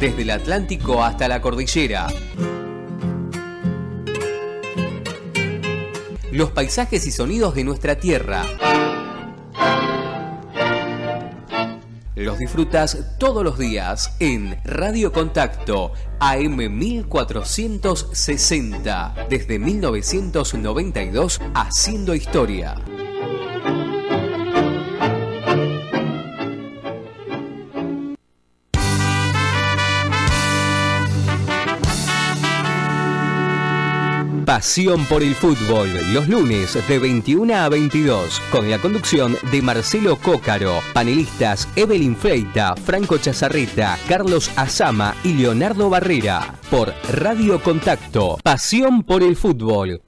desde el Atlántico hasta la cordillera. Los paisajes y sonidos de nuestra tierra. Los disfrutas todos los días en Radio Contacto AM 1460, desde 1992 haciendo historia. Pasión por el fútbol, los lunes de 21 a 22, con la conducción de Marcelo Cócaro, panelistas Evelyn Freita, Franco Chazarreta, Carlos Azama y Leonardo Barrera, por Radio Contacto, Pasión por el fútbol.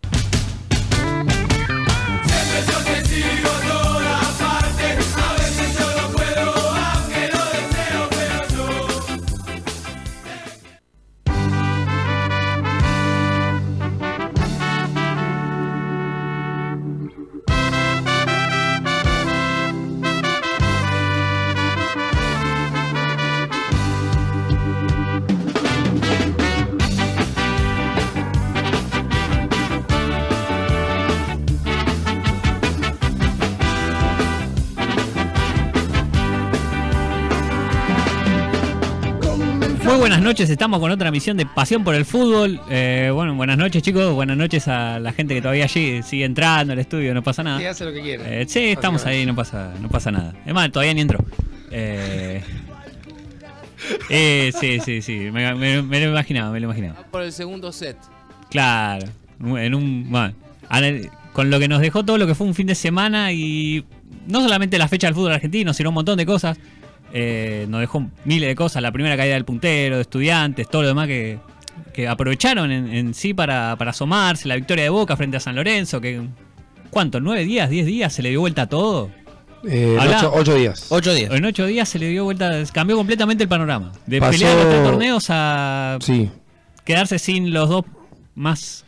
estamos con otra misión de Pasión por el Fútbol. Eh, bueno, buenas noches chicos, buenas noches a la gente que todavía allí sigue entrando al estudio, no pasa nada. Sí, lo que eh, sí, estamos ahí, no pasa, no pasa nada. Es más, todavía ni entró. Eh, eh sí, sí, sí, me, lo imaginaba, me lo imaginaba. Por el segundo set. Claro, en un... con lo que nos dejó todo lo que fue un fin de semana y no solamente la fecha del fútbol argentino, sino un montón de cosas. Eh, nos dejó miles de cosas, la primera caída del puntero, de estudiantes, todo lo demás que, aprovecharon en, sí para, asomarse, la victoria de Boca frente a San Lorenzo, que ¿cuánto? ¿Nueve días? ¿Diez días? ¿Se le dio vuelta a todo? Eh, ocho, días. Ocho días. En ocho días se le dio vuelta, cambió completamente el panorama. De pelear los torneos a quedarse sin los dos más,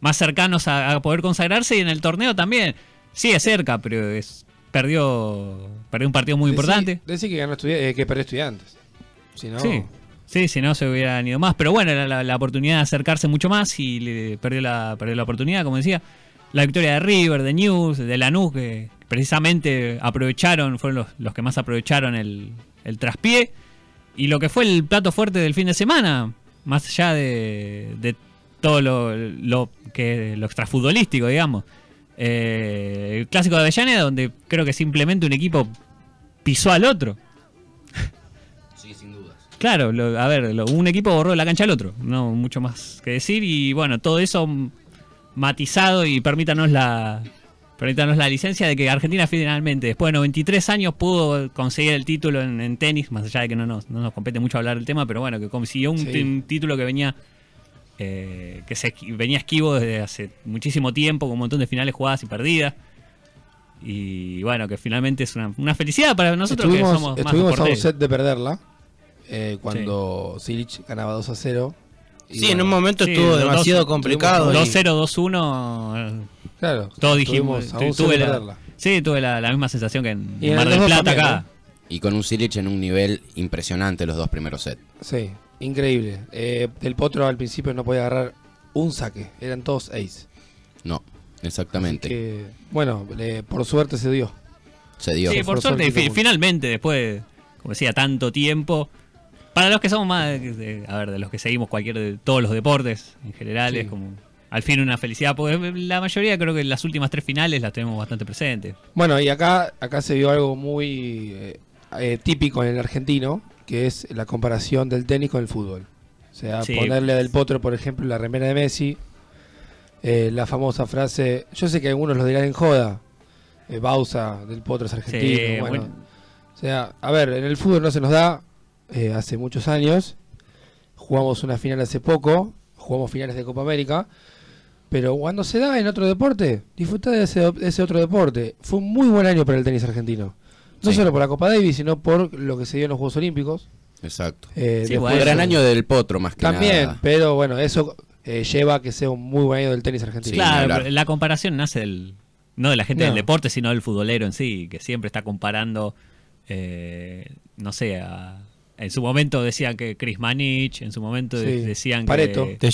más cercanos a, a poder consagrarse y en el torneo también. Sí, es cerca, pero es perdió, perdió un partido muy importante. Decir que, eh, que perdió estudiantes. Si no... Sí. si no se hubieran ido más. Pero bueno, era la, oportunidad de acercarse mucho más y le perdió la, perdió la oportunidad, como decía. La victoria de River, de News, de Lanús, que precisamente aprovecharon, fueron los, los que más aprovecharon el, traspié. Y lo que fue el plato fuerte del fin de semana, más allá de, de todo lo, lo, que, lo extrafutbolístico, digamos eh, el clásico de Avellaneda, donde creo que simplemente un equipo pisó al otro. Sí, sin dudas. Claro, a ver, un equipo borró la cancha al otro. No mucho más que decir. Y bueno, todo eso matizado y permítanos la, permítanos la licencia de que Argentina finalmente, después de 93 años, pudo conseguir el título en, tenis, más allá de que no nos, no nos compete mucho hablar del tema, pero bueno, que consiguió un título que venía eh, que se venía esquivo desde hace muchísimo tiempo, con un montón de finales jugadas y perdidas. Y bueno, que finalmente es una, felicidad para nosotros estuvimos, a un set de perderla eh, cuando Silich ganaba 2 a 0. Sí, en un momento estuvo demasiado complicado. 2-0, 2-1. Claro. Todos dijimos. Tuve la, sí, tuve la, misma sensación que en, Mar del Plata acá. Y con un Silich en un nivel impresionante los dos primeros sets. Sí. Increíble. Eh, el Potro al principio no podía agarrar un saque, eran todos ace. No, exactamente. bueno, por suerte se dio. Se dio. Sí, por, suerte, finalmente, después, como decía, tanto tiempo. Para los que somos más, de, a ver, de los que seguimos cualquier de todos los deportes en general, es como al fin una felicidad, porque la mayoría creo que las últimas tres finales las tenemos bastante presentes. Bueno, y acá, acá se vio algo muy eh, eh, típico en el argentino, que es la comparación del tenis con el fútbol. O sea, ponerle al Del Potro, por ejemplo, la remera de Messi, eh, la famosa frase, yo sé que algunos lo dirán en joda, eh, Bausa, Del Potro es argentino, O sea, a ver, en el fútbol no se nos da, eh, hace muchos años, jugamos una final hace poco, jugamos finales de Copa América, pero cuando se da en otro deporte, disfruta de ese otro deporte. Fue un muy buen año para el tenis argentino no solo por la Copa Davis, sino por lo que se dio en los Juegos Olímpicos. Exacto. Eh, el gran año del Potro, más que también, nada. También, pero bueno, eso eh, lleva a que sea un muy buen año del tenis argentino. claro, la comparación nace del, no de la gente del deporte, sino del futbolero en sí, que siempre está comparando, eh, no sé, a en su momento decían que Chris Manich, en su momento decían que, Pareto, que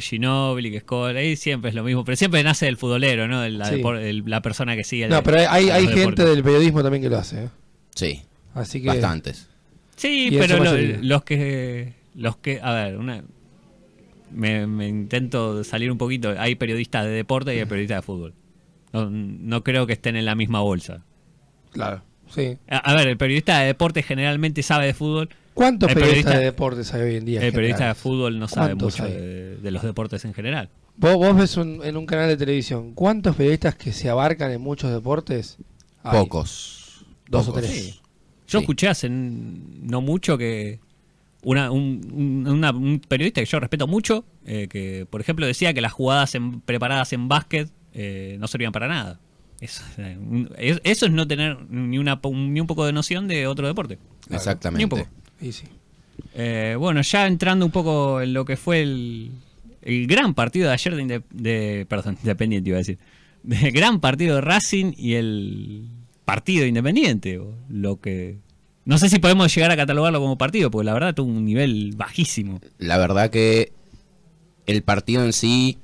Ginobili, que Scola, Ahí siempre es lo mismo, pero siempre nace el futbolero, ¿no? la, persona que sigue. No, pero hay, gente del periodismo también que lo hace. ¿eh? Sí. Así que... Bastantes. Sí, pero los que... Los que, a ver, una, me, intento salir un poquito. Hay periodistas de deporte y hay periodistas de fútbol. no creo que estén en la misma bolsa. Claro. A, ver, el periodista de deportes generalmente sabe de fútbol. ¿Cuántos periodistas de deportes hay hoy en día? el periodista de fútbol no sabe mucho de, los deportes en general. Vos, vos ves en un canal de televisión, ¿cuántos periodistas que se abarcan en muchos deportes? Pocos. Dos o tres. Yo escuché hace no mucho que una, un, periodista que yo respeto mucho, eh, que por ejemplo decía que las jugadas preparadas en básquet eh, no servían para nada. Eso es, no tener ni, un poco de noción de otro deporte. Exactamente. Ni un poco. Eh, bueno, ya entrando un poco en lo que fue el, gran partido de ayer de, perdón, Independiente iba a decir. El gran partido de Racing y el partido Independiente, lo que no sé si podemos llegar a catalogarlo como partido, porque la verdad tuvo un nivel bajísimo. La verdad que el partido en sí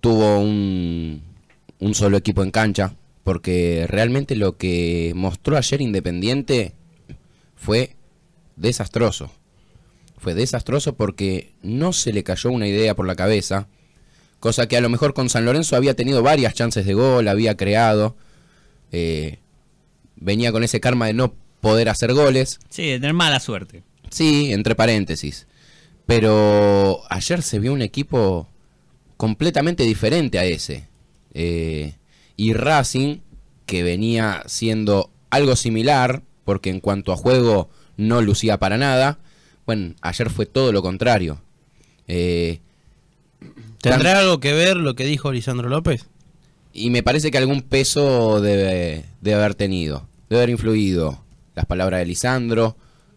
tuvo un un solo equipo en cancha, porque realmente lo que mostró ayer Independiente fue desastroso. Fue desastroso porque no se le cayó una idea por la cabeza, cosa que a lo mejor con San Lorenzo había tenido varias chances de gol, había creado, eh, venía con ese karma de no poder hacer goles. Sí, de tener mala suerte. Sí, entre paréntesis. Pero ayer se vio un equipo completamente diferente a ese. Eh, y Racing, que venía siendo algo similar, porque en cuanto a juego no lucía para nada. Bueno, ayer fue todo lo contrario. Eh, ¿Tendrá algo que ver lo que dijo Lisandro López? Y me parece que algún peso debe, debe haber tenido, debe haber influido las palabras de Lisandro.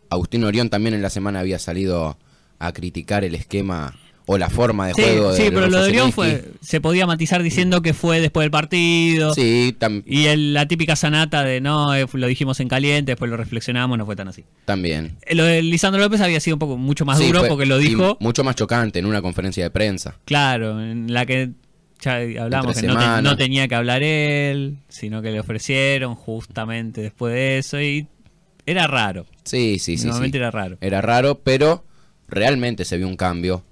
Agustín Orión también en la semana había salido a criticar el esquema o la forma de juego. Sí, pero lo de Orión se podía matizar diciendo que fue después del partido. Sí, Y la típica sanata de no, eh, lo dijimos en caliente, después lo reflexionamos, no fue tan así. También. Eh, lo de Lisandro López había sido un poco mucho más duro porque lo dijo. Mucho más chocante en una conferencia de prensa. Claro, en la que ya hablamos que no, tenía que hablar él, sino que le ofrecieron justamente después de eso y era raro. Sí, sí, sí. era raro. Era raro, pero realmente se vio un cambio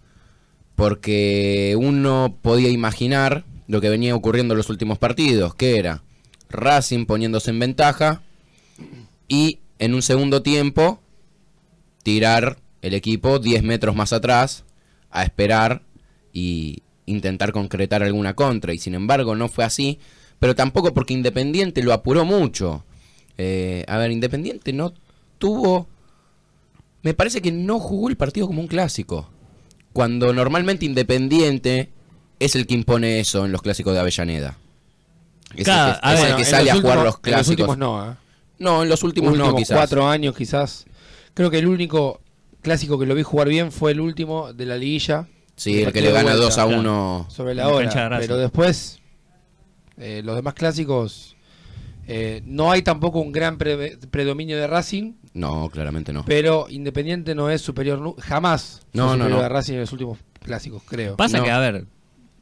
porque uno podía imaginar lo que venía ocurriendo en los últimos partidos, que era Racing poniéndose en ventaja y en un segundo tiempo tirar el equipo 10 metros más atrás a esperar y intentar concretar alguna contra. Y sin embargo no fue así, pero tampoco porque Independiente lo apuró mucho. Eh, a ver, Independiente no tuvo... Me parece que no jugó el partido como un clásico cuando normalmente Independiente es el que impone eso en los clásicos de Avellaneda. Es, el, que, sale a jugar los clásicos. ¿eh? En los últimos no, No, en los últimos, quizás. cuatro años quizás. Creo que el único clásico que lo vi jugar bien fue el último de la liguilla. Sí, el que le gana 2 a 1 sobre la hora. pero después, eh, los demás clásicos, eh, no hay tampoco un gran predominio de Racing. No, claramente no. Pero Independiente no es superior, jamás. No, no, no. en los últimos clásicos, creo. Pasa que, a ver,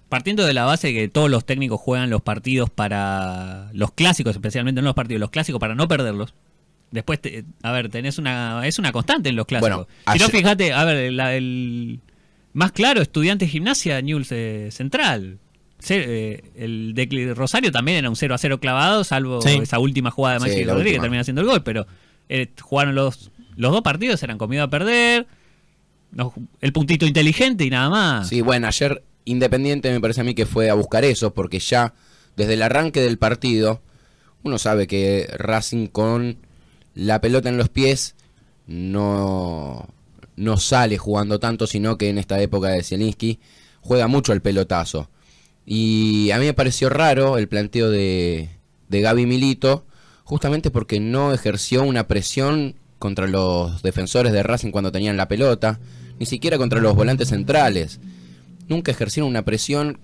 partiendo de la base que todos los técnicos juegan los partidos para. los clásicos, especialmente no los partidos, los clásicos para no perderlos. Después, a ver, tenés una. es una constante en los clásicos. Pero fíjate, a ver, el. Más claro, estudiante gimnasia, Newell's eh, Central. Eh, el de Rosario también era un 0 a 0 clavado, salvo esa última jugada de Maxi Rodríguez que termina siendo el gol, pero eh, jugaron los, los dos partidos, eran comido a perder, el puntito inteligente y nada más. Sí, bueno, ayer Independiente me parece a mí que fue a buscar eso, porque ya desde el arranque del partido, uno sabe que Racing con la pelota en los pies no, no sale jugando tanto, sino que en esta época de Zielinski juega mucho el pelotazo. Y a mí me pareció raro el planteo de, de Gaby Milito, justamente porque no ejerció una presión contra los defensores de Racing cuando tenían la pelota, ni siquiera contra los volantes centrales. Nunca ejercieron una presión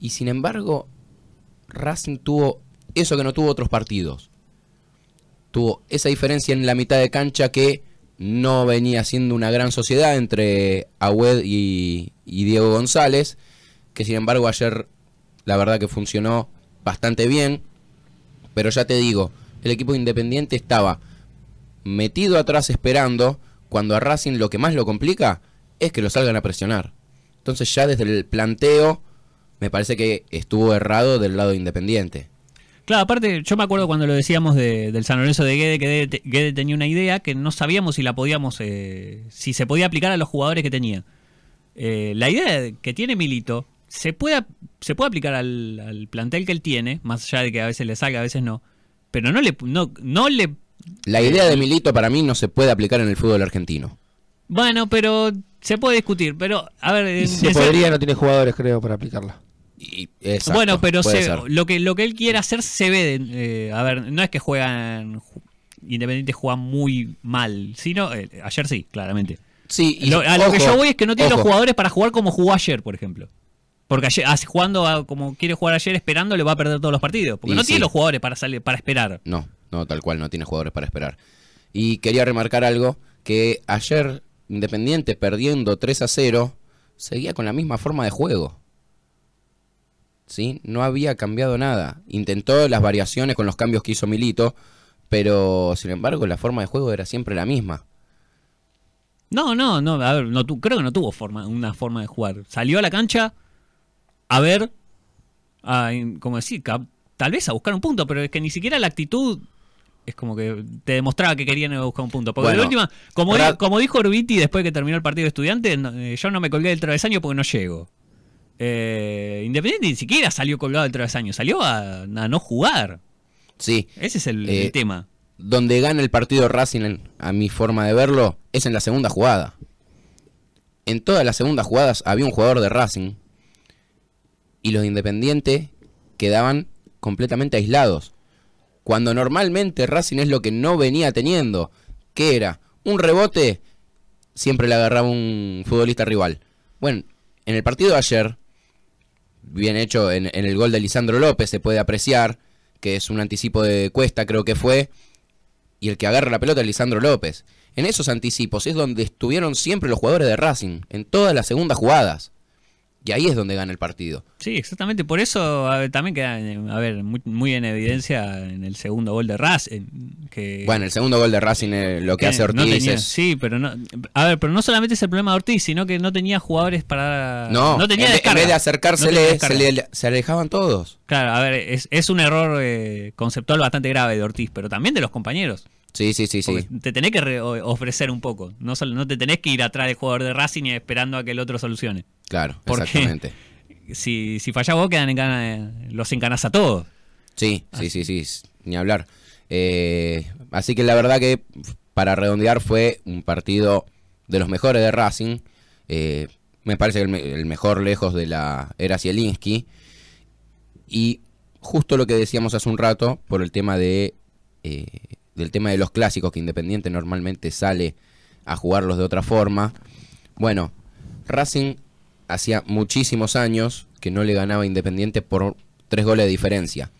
y sin embargo Racing tuvo eso que no tuvo otros partidos. Tuvo esa diferencia en la mitad de cancha que no venía siendo una gran sociedad entre Agüed y Diego González, que sin embargo ayer la verdad que funcionó bastante bien, pero ya te digo, el equipo independiente estaba metido atrás esperando, cuando a Racing lo que más lo complica es que lo salgan a presionar. Entonces ya desde el planteo me parece que estuvo errado del lado independiente. Claro, aparte, yo me acuerdo cuando lo decíamos del San Lorenzo de Guede, que Guede, tenía una idea que no sabíamos si la podíamos, eh, si se podía aplicar a los jugadores que tenía. Eh, la idea que tiene Milito se puede, se puede aplicar al, al, plantel que él tiene, más allá de que a veces le salga, a veces no pero no le, no, le... La idea de Milito para mí no se puede aplicar en el fútbol argentino. Bueno, pero se puede discutir, pero a ver... Eh, se podría, no tiene jugadores creo para aplicarla. Y, bueno, pero lo, que, lo que él quiere hacer se ve. Eh, a ver, no es que juegan Independiente juega muy mal, sino eh, ayer sí, claramente. Sí, a lo que yo voy es que no tiene los jugadores para jugar como jugó ayer, por ejemplo. Porque ayer, jugando como quiere jugar ayer, esperando, le va a perder todos los partidos. Porque no tiene los jugadores para, salir, para esperar. No, no, tal cual, no tiene jugadores para esperar. Y quería remarcar algo, que ayer Independiente perdiendo 3 a 0, seguía con la misma forma de juego. ¿Sí? No había cambiado nada. Intentó las variaciones con los cambios que hizo Milito, pero sin embargo la forma de juego era siempre la misma. No, no, no, a ver, creo que no tuvo una forma de jugar. Salió a la cancha, a ver, como decir, tal vez a buscar un punto, pero es que ni siquiera la actitud es como que te demostraba que querían buscar un punto. Porque última, como, dijo Urbiti después que terminó el partido de estudiantes, eh, yo no me colgué del travesaño porque no llego. Eh, Independiente ni siquiera salió colgado del travesaño, salió a, no jugar. Sí. Ese es el, eh, tema. Donde gana el partido Racing, a mi forma de verlo, es en la segunda jugada. En todas las segundas jugadas había un jugador de Racing y los independientes quedaban completamente aislados. Cuando normalmente Racing es lo que no venía teniendo, que era un rebote, siempre le agarraba un futbolista rival. Bueno, en el partido de ayer, bien hecho en, en el gol de Lisandro López, se puede apreciar que es un anticipo de cuesta, creo que fue, y el que agarra la pelota es Lisandro López. En esos anticipos es donde estuvieron siempre los jugadores de Racing, en todas las segundas jugadas. Y ahí es donde gana el partido. Sí, exactamente. Por eso también queda eh, a ver, muy, en evidencia en el segundo gol de Racing. Que, bueno, el segundo gol de Racing eh, lo que, eh, hace Ortiz. Sí, pero no, a ver, pero no solamente es el problema de Ortiz, sino que no tenía jugadores para. No, tenía en, vez de acercársele, se, le, alejaban todos. Claro, a ver, es, es un error conceptual bastante grave de Ortiz, pero también de los compañeros. Sí, sí, sí, sí. Te tenés que ofrecer un poco. No, solo, no te tenés que ir atrás del jugador de Racing y esperando a que el otro solucione. Claro, exactamente. Si, si vos, quedan en eh, los encanás a todos. Sí, sí, sí, sí, ni hablar. Eh, así que la verdad que, para redondear, fue un partido de los mejores de Racing. Eh, me parece el, el, mejor lejos de la era Zielinski. Y justo lo que decíamos hace un rato, por el tema de del tema de los clásicos, que Independiente normalmente sale a jugarlos de otra forma. Bueno, Racing hacía muchísimos años que no le ganaba Independiente por tres goles de diferencia.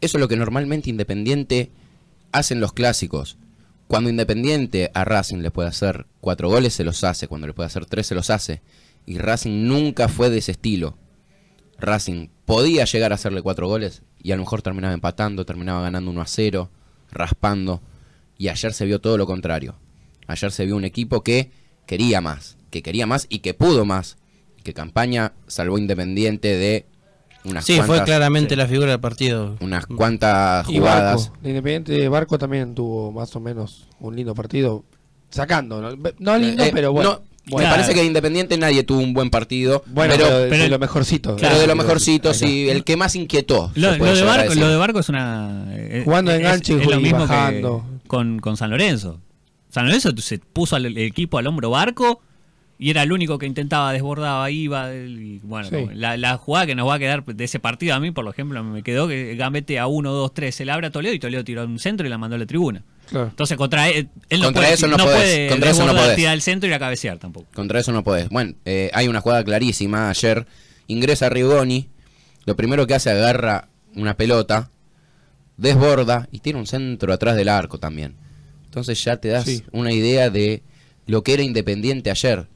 Eso es lo que normalmente Independiente hace en los clásicos. Cuando Independiente a Racing le puede hacer cuatro goles, se los hace. Cuando le puede hacer tres, se los hace. Y Racing nunca fue de ese estilo. Racing podía llegar a hacerle cuatro goles y a lo mejor terminaba empatando, terminaba ganando 1 a 0, raspando. Y ayer se vio todo lo contrario. Ayer se vio un equipo que quería más, que quería más y que pudo más que campaña salvó Independiente de unas sí, fue claramente la figura del partido. Unas cuantas jugadas. Independiente de Barco también tuvo más o menos un lindo partido. Sacando, no, eh, lindo, eh, pero bueno. me parece que de Independiente nadie tuvo un buen partido. Bueno, pero, de lo mejorcito. Claro, de lo mejorcito, sí. El que más inquietó. Lo, de, barco, es una. Jugando con, San Lorenzo. San Lorenzo se puso al el equipo al hombro Barco y era el único que intentaba, desbordaba, iba. bueno, la, jugada que nos va a quedar de ese partido, a mí, por ejemplo, me quedó que Gambete a 1, 2, 3, se la abre a Toledo y Toledo tiró un centro y la mandó a la tribuna. Entonces, contra, él no puede, eso no, no tirar el centro y la cabecear tampoco. Contra eso no podés. Bueno, eh, hay una jugada clarísima. Ayer ingresa Rigoni. Lo primero que hace, agarra una pelota, desborda y tiene un centro atrás del arco también. Entonces ya te das una idea de lo que era Independiente ayer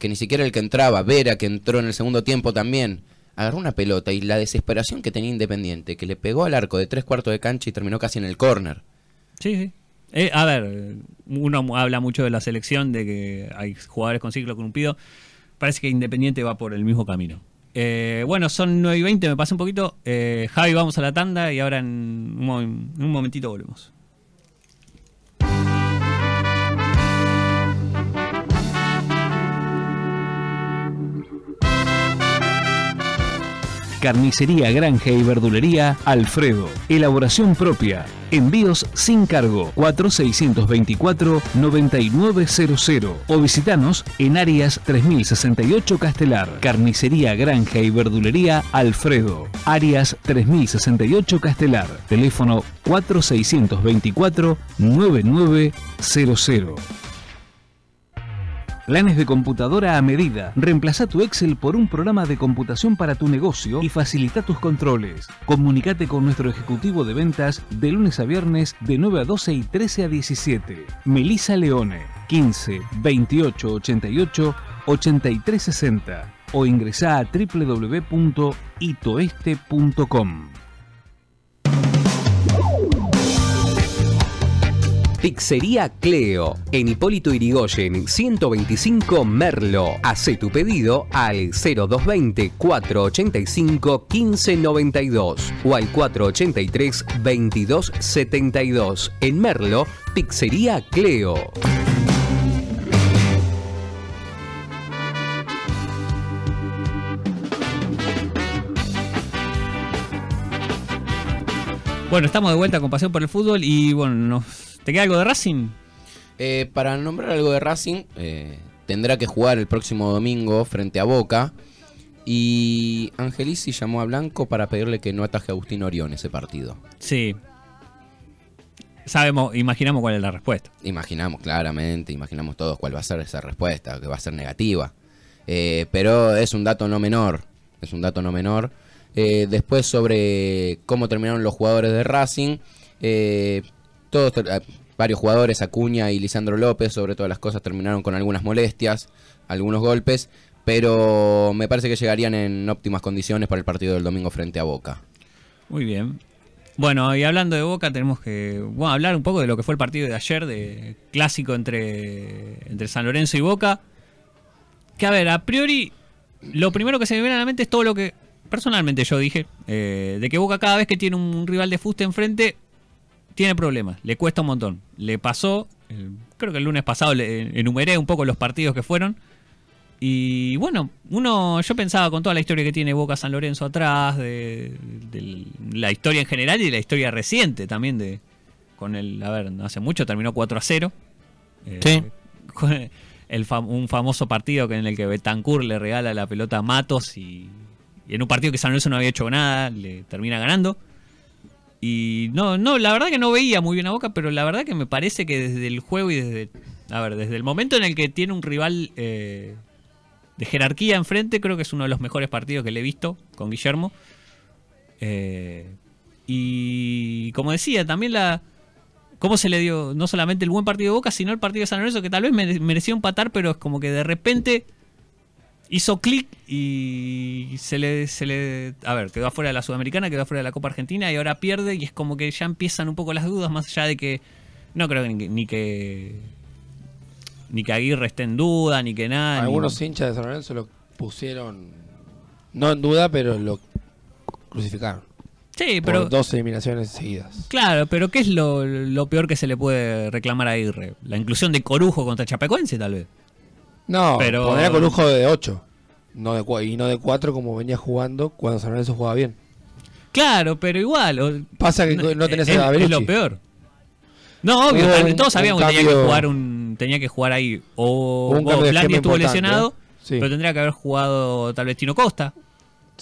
que ni siquiera el que entraba, Vera, que entró en el segundo tiempo también, agarró una pelota y la desesperación que tenía Independiente, que le pegó al arco de tres cuartos de cancha y terminó casi en el córner. Sí, sí. Eh, a ver, uno habla mucho de la selección, de que hay jugadores con ciclo corrompido. Parece que Independiente va por el mismo camino. Eh, bueno, son 9 y 20, me pasa un poquito. Eh, Javi, vamos a la tanda y ahora en un, en un momentito volvemos. Carnicería, granja y verdulería Alfredo. Elaboración propia. Envíos sin cargo 4624-9900 o visitanos en áreas 3068 Castelar. Carnicería, granja y verdulería Alfredo. Arias 3068 Castelar. Teléfono 4624-9900. Planes de computadora a medida. Reemplaza tu Excel por un programa de computación para tu negocio y facilita tus controles. Comunicate con nuestro ejecutivo de ventas de lunes a viernes de 9 a 12 y 13 a 17. Melisa Leone, 15 28 88 83 60 o ingresa a www.itoeste.com. PIXERÍA Cleo, en Hipólito Irigoyen, 125 Merlo. Hace tu pedido al 0220 485 1592 o al 483 2272. En Merlo, PIXERÍA Cleo. Bueno, estamos de vuelta con Pasión por el Fútbol y bueno, nos ¿Te queda algo de Racing? Eh, para nombrar algo de Racing, eh, tendrá que jugar el próximo domingo frente a Boca. Y Angelisi llamó a Blanco para pedirle que no ataje a Agustín Orión ese partido. Sí. Sabemos, imaginamos cuál es la respuesta. Imaginamos, claramente, imaginamos todos cuál va a ser esa respuesta, que va a ser negativa. Eh, pero es un dato no menor. Es un dato no menor. después sobre cómo terminaron los jugadores de Racing. todos, varios jugadores, Acuña y Lisandro López, sobre todas las cosas, terminaron con algunas molestias, algunos golpes, pero me parece que llegarían en óptimas condiciones para el partido del domingo frente a Boca. Muy bien. Bueno, y hablando de Boca, tenemos que hablar un poco de lo que fue el partido de ayer, de clásico entre, entre San Lorenzo y Boca. Que a ver, a priori, lo primero que se me viene a la mente es todo lo que personalmente yo dije, eh, de que Boca cada vez que tiene un rival de fuste enfrente, tiene problemas, le cuesta un montón. Le pasó, creo que el lunes pasado le enumeré un poco los partidos que fueron. Y bueno, uno, yo pensaba con toda la historia que tiene Boca San Lorenzo atrás, de, la historia en general y la historia reciente también de con el, a ver, no hace mucho terminó 4 a 0. Eh, sí. un famoso partido en el que Betancourt le regala la pelota a Matos y, y en un partido que San Lorenzo no había hecho nada, le termina ganando. Y no, no, la verdad que no veía muy bien a Boca, pero la verdad que me parece que desde el juego y desde. A ver, desde el momento en el que tiene un rival eh, de jerarquía enfrente, creo que es uno de los mejores partidos que le he visto con Guillermo. Eh, y como decía, también la. Cómo se le dio no solamente el buen partido de Boca, sino el partido de San Lorenzo, que tal vez merecía empatar, pero es como que de repente hizo clic y se le, se le. A ver, quedó afuera de la Sudamericana, quedó afuera de la Copa Argentina y ahora pierde. Y es como que ya empiezan un poco las dudas, más allá de que. No creo que, ni que. Ni que Aguirre esté en duda, ni que nada. Algunos hinchas de San Lorenzo lo pusieron. No en duda, pero lo crucificaron. Sí, pero. dos eliminaciones seguidas. Claro, pero ¿qué es lo, lo peor que se le puede reclamar a Aguirre? La inclusión de Corujo contra Chapecoense, tal vez. No, pero... pondría con de 8 no de, y no de 4 como venía jugando cuando San Lorenzo jugaba bien. Claro, pero igual. Pasa que no tenés de Es lo peor. No, obvio, todos sabíamos que tenía que jugar un tenía que jugar ahí o, estuvo lesionado, ¿eh? pero tendría que haber jugado tal vez Tino Costa.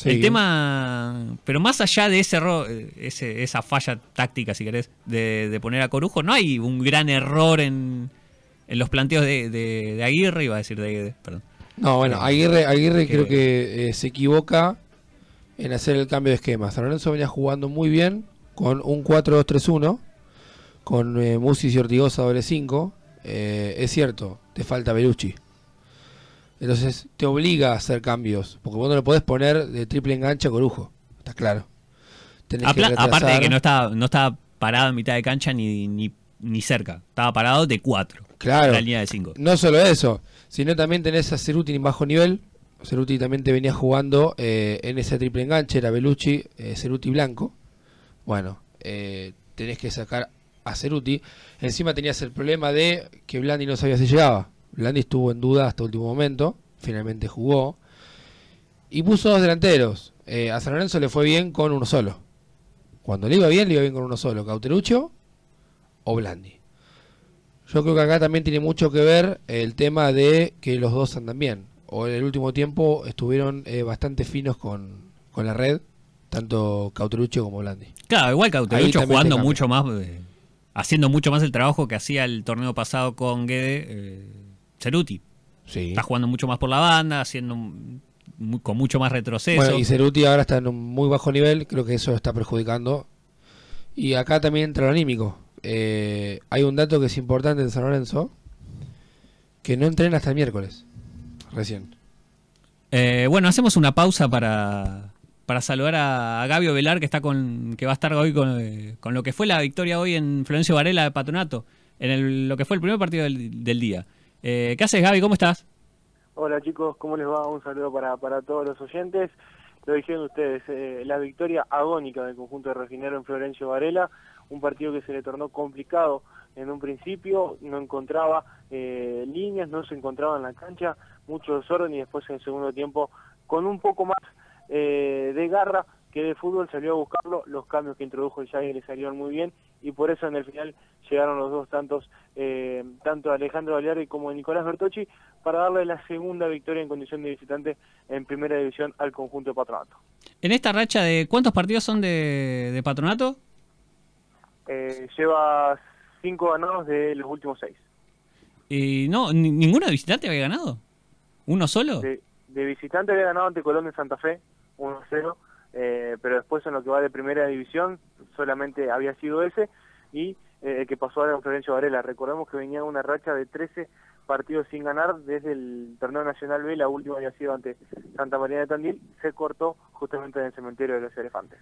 El tema, pero más allá de ese error, ese, esa falla táctica, si querés, de, de, poner a Corujo, no hay un gran error en, en los planteos de, Aguirre, iba a decir de perdón. No, bueno, eh, Aguirre, Aguirre creo que eh, se equivoca en hacer el cambio de esquema. San Lorenzo venía jugando muy bien con un 4-2-3-1, con eh, Musis y Ortigosa doble 5. es cierto, te falta Belucci. Entonces te obliga a hacer cambios, porque vos no lo podés poner de triple engancha con Corujo, está claro. aparte de que no estaba, no estaba parado en mitad de cancha ni cerca, estaba parado de 4 claro. línea de No solo eso, sino también tenés a Ceruti en bajo nivel. Ceruti también te venía jugando eh, en ese triple enganche, era Belucci, eh, Ceruti Blanco. Bueno, eh, tenés que sacar a Ceruti. Encima tenías el problema de que Blandi no sabía si llegaba. Blandi estuvo en duda hasta el último momento, finalmente jugó. Y puso dos delanteros. a San Lorenzo le fue bien con uno solo. Cuando le iba bien, le iba bien con uno solo. Cauterucho o Blandi. Yo creo que acá también tiene mucho que ver el tema de que los dos andan bien. O en el último tiempo estuvieron eh, bastante finos con, la red, tanto Cauterucho como Blandi. Claro, igual Cauteruccio jugando mucho más, eh, haciendo mucho más el trabajo que hacía el torneo pasado con Gede eh, Ceruti. Sí. Está jugando mucho más por la banda, haciendo con mucho más retroceso. Bueno, y Ceruti ahora está en un muy bajo nivel, creo que eso lo está perjudicando. Y acá también entra lo anímico eh, hay un dato que es importante en San Lorenzo, que no entren hasta el miércoles, recién. Eh, bueno, hacemos una pausa para, para saludar a, a, Gabio Velar, que, está con, que va a estar hoy con, eh, con, lo que fue la victoria hoy en Florencio Varela de Patronato, en lo que fue el primer partido del, día. ¿Qué haces, Gabi? ¿Cómo estás? Hola chicos, ¿cómo les va? Un saludo para, para todos los oyentes lo dijeron ustedes, la victoria agónica del conjunto de refinero en Florencio Varela, un partido que se le tornó complicado en un principio, no encontraba eh, líneas, no se encontraba en la cancha, mucho desorden y después en el segundo tiempo con un poco más eh, de garra que de fútbol salió a buscarlo, los cambios que introdujo el Jagger le salieron muy bien y por eso en el final llegaron los dos tantos, eh, tanto Alejandro y como Nicolás Bertocci, para darle la segunda victoria en condición de visitante en primera división al conjunto de Patronato. En esta racha de cuántos partidos son de Patronato? Eh, lleva cinco ganados de los últimos seis. y no, ¿Ninguno de visitante había ganado? ¿Uno solo? De, de visitante había ganado ante Colón de Santa Fe, 1-0, eh, pero después en lo que va de primera división solamente había sido ese y eh, el que pasó a Florencio Varela. Recordemos que venía una racha de 13 partidos sin ganar desde el torneo nacional B, la última había sido ante Santa María de Tandil, se cortó justamente en el cementerio de los elefantes.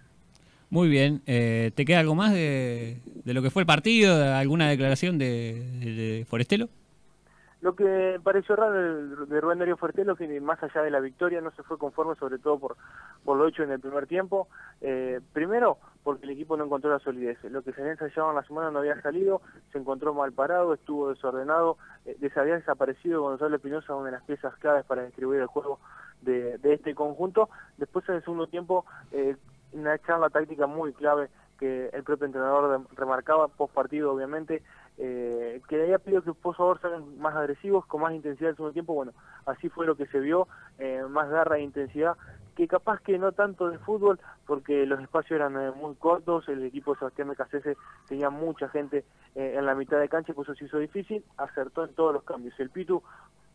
Muy bien. Eh, ¿Te queda algo más de, lo que fue el partido? ¿Alguna declaración de, de, Forestelo? Lo que pareció raro de Rubén Darío Forestelo, es que más allá de la victoria no se fue conforme, sobre todo por, por lo hecho en el primer tiempo. Eh, primero, porque el equipo no encontró la solidez. Lo que se había en la semana no había salido, se encontró mal parado, estuvo desordenado, eh, había desaparecido Gonzalo Espinosa, una de las piezas claves para distribuir el juego de, este conjunto. Después, en el segundo tiempo, eh, una charla táctica muy clave que el propio entrenador remarcaba post partido, obviamente, eh, que le había pedido que los favor salgan más agresivos, con más intensidad en segundo tiempo. Bueno, así fue lo que se vio, eh, más garra e intensidad, que capaz que no tanto de fútbol, porque los espacios eran eh, muy cortos, el equipo de Sebastián Mecasese tenía mucha gente en la mitad de cancha, pues eso se hizo difícil, acertó en todos los cambios. El Pitu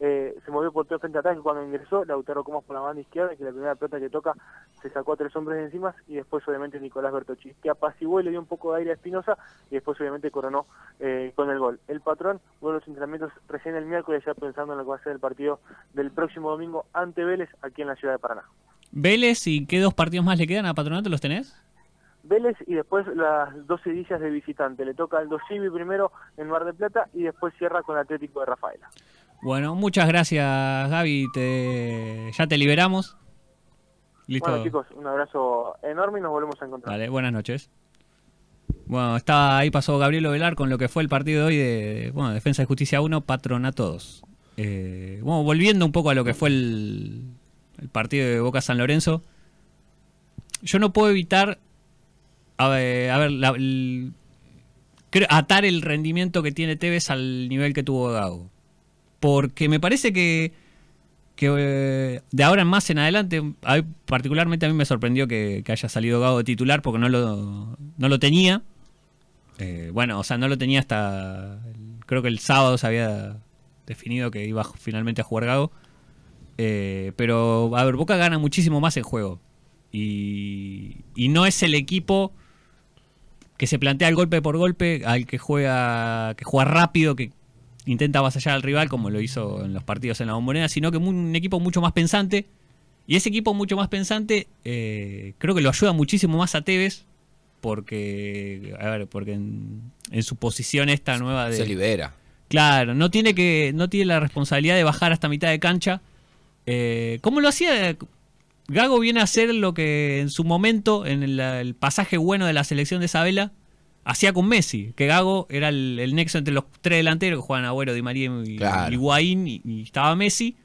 eh, se movió por todo frente a ataque cuando ingresó, Lautaro Comas por la banda izquierda, que la primera pelota que toca se sacó a tres hombres de encima, y después obviamente Nicolás Bertocchi, que apaciguó y le dio un poco de aire a Espinosa, y después obviamente coronó eh, con el gol. El patrón vuelve los entrenamientos recién el miércoles, ya pensando en lo que va a ser el partido del próximo domingo ante Vélez, aquí en la ciudad de Paraná. Vélez, ¿y qué dos partidos más le quedan a Patronato? ¿Los tenés? Vélez y después las dos edillas de visitante. Le toca al Dosivi primero en Mar de Plata y después cierra con Atlético de Rafaela. Bueno, muchas gracias Gaby, te, ya te liberamos. Listo. Bueno chicos, un abrazo enorme y nos volvemos a encontrar. Vale, buenas noches. Bueno, está, ahí pasó Gabriel Velar con lo que fue el partido de hoy de bueno, Defensa de Justicia 1, patrona todos. Eh, volviendo un poco a lo que fue el, partido de Boca San Lorenzo, yo no puedo evitar atar el rendimiento que tiene Tevez al nivel que tuvo Gago porque me parece que, eh, de ahora en más en adelante, particularmente a mí me sorprendió que, haya salido Gago de titular porque no lo, no lo tenía. Eh, bueno, o sea, no lo tenía hasta, creo que el sábado se había definido que iba finalmente a jugar Gago. Eh, pero, a ver, Boca gana muchísimo más en juego. Y, y, no es el equipo que se plantea el golpe por golpe, al que juega, que juega rápido, que intenta vasallar al rival como lo hizo en los partidos en la bombonera, sino que un equipo mucho más pensante. Y ese equipo mucho más pensante eh, creo que lo ayuda muchísimo más a Tevez porque, porque en, su posición esta nueva de... Se libera. Claro, no tiene, que, no tiene la responsabilidad de bajar hasta mitad de cancha. Eh, ¿Cómo lo hacía? Gago viene a hacer lo que en su momento, en el, el pasaje bueno de la selección de Isabela, hacía con Messi, que Gago era el, nexo entre los tres delanteros que jugaban Agüero, Di María y, claro. y estaba Messi.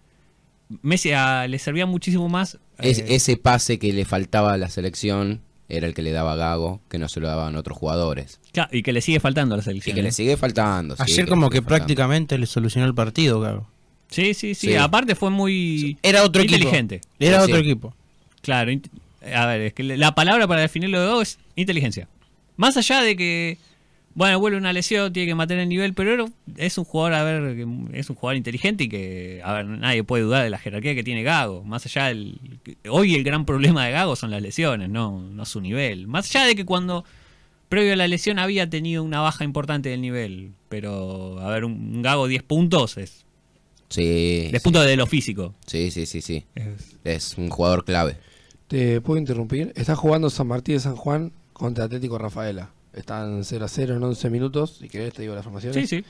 Messi ah, le servía muchísimo más. Eh, ese pase que le faltaba a la selección era el que le daba Gago, que no se lo daban otros jugadores. y que le sigue faltando a la selección. que le sigue faltando. Ayer como que, prácticamente le solucionó el partido, Gago. Sí, sí, sí, Aparte fue muy era otro inteligente. Era otro equipo. Claro, a ver, es que la palabra para definirlo de Gago es inteligencia. Más allá de que, bueno, vuelve una lesión, tiene que mantener el nivel, pero es un jugador, a ver, es un jugador inteligente y que, a ver, nadie puede dudar de la jerarquía que tiene Gago. Más allá del. Hoy el gran problema de Gago son las lesiones, no, no su nivel. Más allá de que cuando previo a la lesión había tenido una baja importante del nivel. Pero, a ver, un, Gago 10 puntos es. Sí. 10 puntos de lo físico. Sí, sí, sí, sí. Es, un jugador clave. ¿Te puedo interrumpir? Está jugando San Martín de San Juan contra Atlético Rafaela. Están 0 a 0 en 11 minutos. Si querés, te digo la formación. Sí, sí.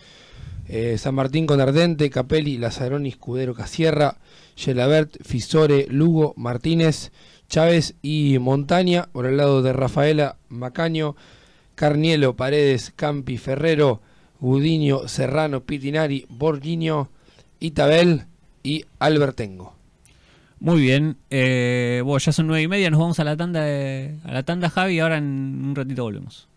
Eh, San Martín con Ardente, Capelli, Lazaroni, Escudero, Casierra, Gelabert, Fisore, Lugo, Martínez, Chávez y Montaña. Por el lado de Rafaela, Macaño, Carnielo, Paredes, Campi, Ferrero, Gudiño, Serrano, Pitinari, Borguiño, Itabel y Albertengo. Muy bien. Eh, ya son nueve y media. Nos vamos a la tanda, a la tanda Javi. Ahora en un ratito volvemos.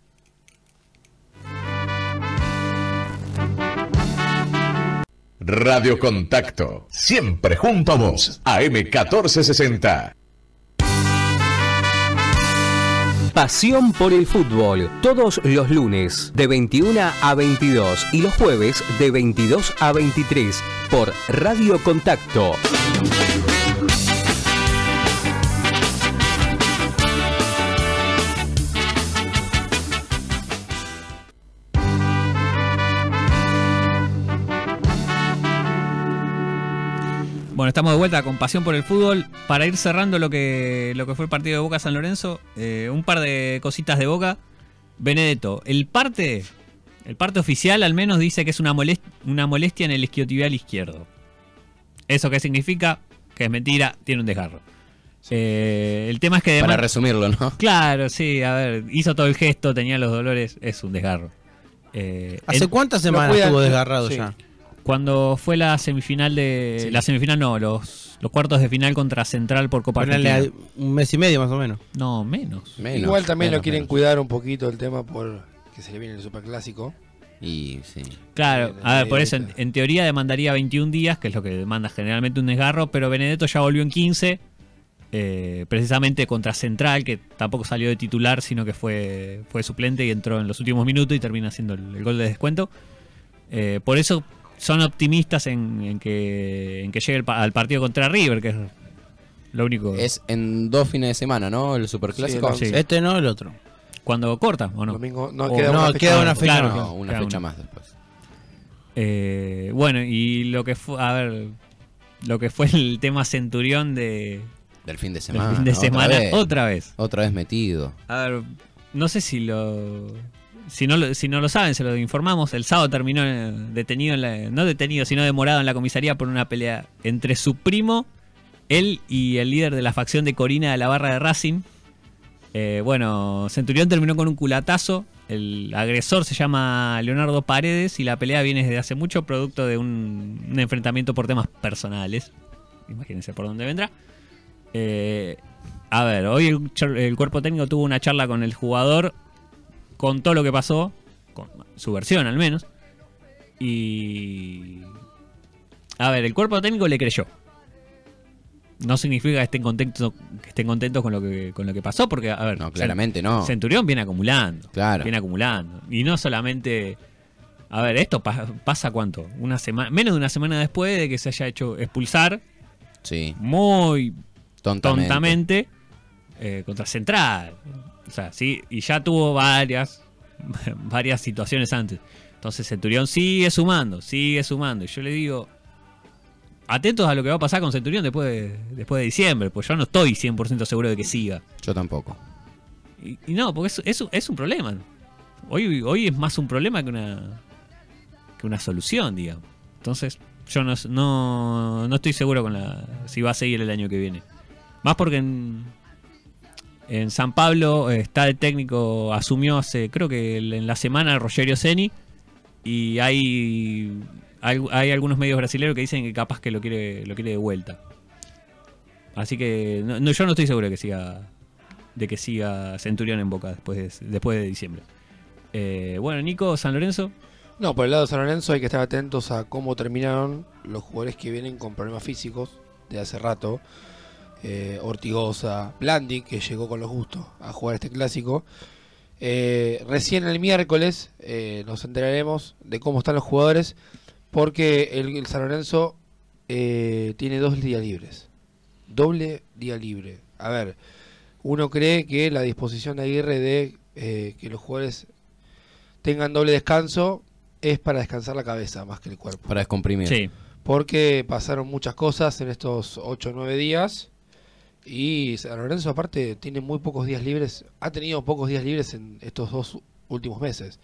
Radio Contacto, siempre junto a vos, AM1460. Pasión por el fútbol, todos los lunes de 21 a 22 y los jueves de 22 a 23 por Radio Contacto. Bueno, estamos de vuelta con Pasión por el Fútbol. Para ir cerrando lo que, lo que fue el partido de Boca San Lorenzo, eh, un par de cositas de Boca. Benedetto, el parte, el parte oficial al menos dice que es una, molestia en el isquiotibial izquierdo. ¿Eso qué significa? Que es mentira, tiene un desgarro. Eh, el tema es que... Para resumirlo, ¿no? Claro, sí, a ver, hizo todo el gesto, tenía los dolores, es un desgarro. Eh, ¿Hace cuántas semanas estuvo desgarrado ya? cuando fue la semifinal de. La semifinal no, los, los cuartos de final contra Central por Copa Un mes y medio más o menos. No, menos. Igual también lo quieren cuidar un poquito el tema por que se le viene el superclásico. Y sí. Claro, a ver, por eso en, teoría demandaría 21 días, que es lo que demanda generalmente un desgarro, pero Benedetto ya volvió en 15, eh, precisamente contra Central, que tampoco salió de titular, sino que fue, fue suplente y entró en los últimos minutos y termina haciendo el, gol de descuento. Eh, por eso son optimistas en, que, que llegue al partido contra River, que es lo único. Es en dos fines de semana, ¿no? El superclásico. Este no, el otro. Cuando corta, ¿o no? Domingo, no, oh, queda, una fecha, no, una más después. Eh, bueno, y lo que fue, a ver, lo que fue el tema Centurión de... Del fin de semana. fin de semana, Otra vez, otra vez metido. A ver, no sé si lo si no, lo saben, se lo informamos. El sábado terminó eh, detenido, no detenido, sino demorado en la comisaría por una pelea entre su primo, él y el líder de la facción de Corina de la barra de Racing. Eh, bueno, Centurión terminó con un culatazo. El agresor se llama Leonardo Paredes y la pelea viene desde hace mucho, producto de un, enfrentamiento por temas personales. Imagínense por dónde vendrá. Eh, a ver, hoy el cuerpo técnico tuvo una charla con el jugador contó lo que pasó, con su versión al menos. Y... A ver, el cuerpo técnico le creyó. No significa que estén contentos, que estén contentos con lo que, con lo que pasó, porque, a ver, claramente no. Centurión viene acumulando. Claro. Viene acumulando. Y no solamente. A ver, esto pasa cuánto? Una semana. Menos de una semana después de que se haya hecho expulsar. Sí. Muy tontamente, eh, contra Central. O sea, sí, y ya tuvo varias, varias situaciones antes. Entonces Centurión sigue sumando, sigue sumando. Y yo le digo, atentos a lo que va a pasar con Centurión después de, después de diciembre, pues yo no estoy 100% seguro de que siga. Yo tampoco. Y, no, porque es, es, un problema. Hoy, hoy es más un problema que una, que una solución, digamos. Entonces, yo no, no estoy seguro con la si va a seguir el año que viene. Más porque en San Pablo eh, está el técnico, asumió hace, creo que en la semana, Rogerio Seni. Y hay, hay, algunos medios brasileños que dicen que capaz que lo quiere, lo quiere de vuelta. Así que no, yo no estoy seguro de que siga, de que siga Centurión en Boca después de, después de diciembre. Eh, bueno, Nico, San Lorenzo. No, por el lado de San Lorenzo hay que estar atentos a cómo terminaron los jugadores que vienen con problemas físicos de hace rato eh, Ortigosa, Blandi, que llegó con los gustos a jugar este clásico. Eh, recién el miércoles eh, nos enteraremos de cómo están los jugadores, porque el, San Lorenzo eh, tiene dos días libres. Doble día libre. A ver, uno cree que la disposición de Aguirre de que los jugadores tengan doble descanso es para descansar la cabeza más que el cuerpo. Para descomprimir. Porque pasaron muchas cosas en estos 8 o 9 días. Y San Lorenzo aparte tiene muy pocos días libres, ha tenido pocos días libres en estos dos últimos meses.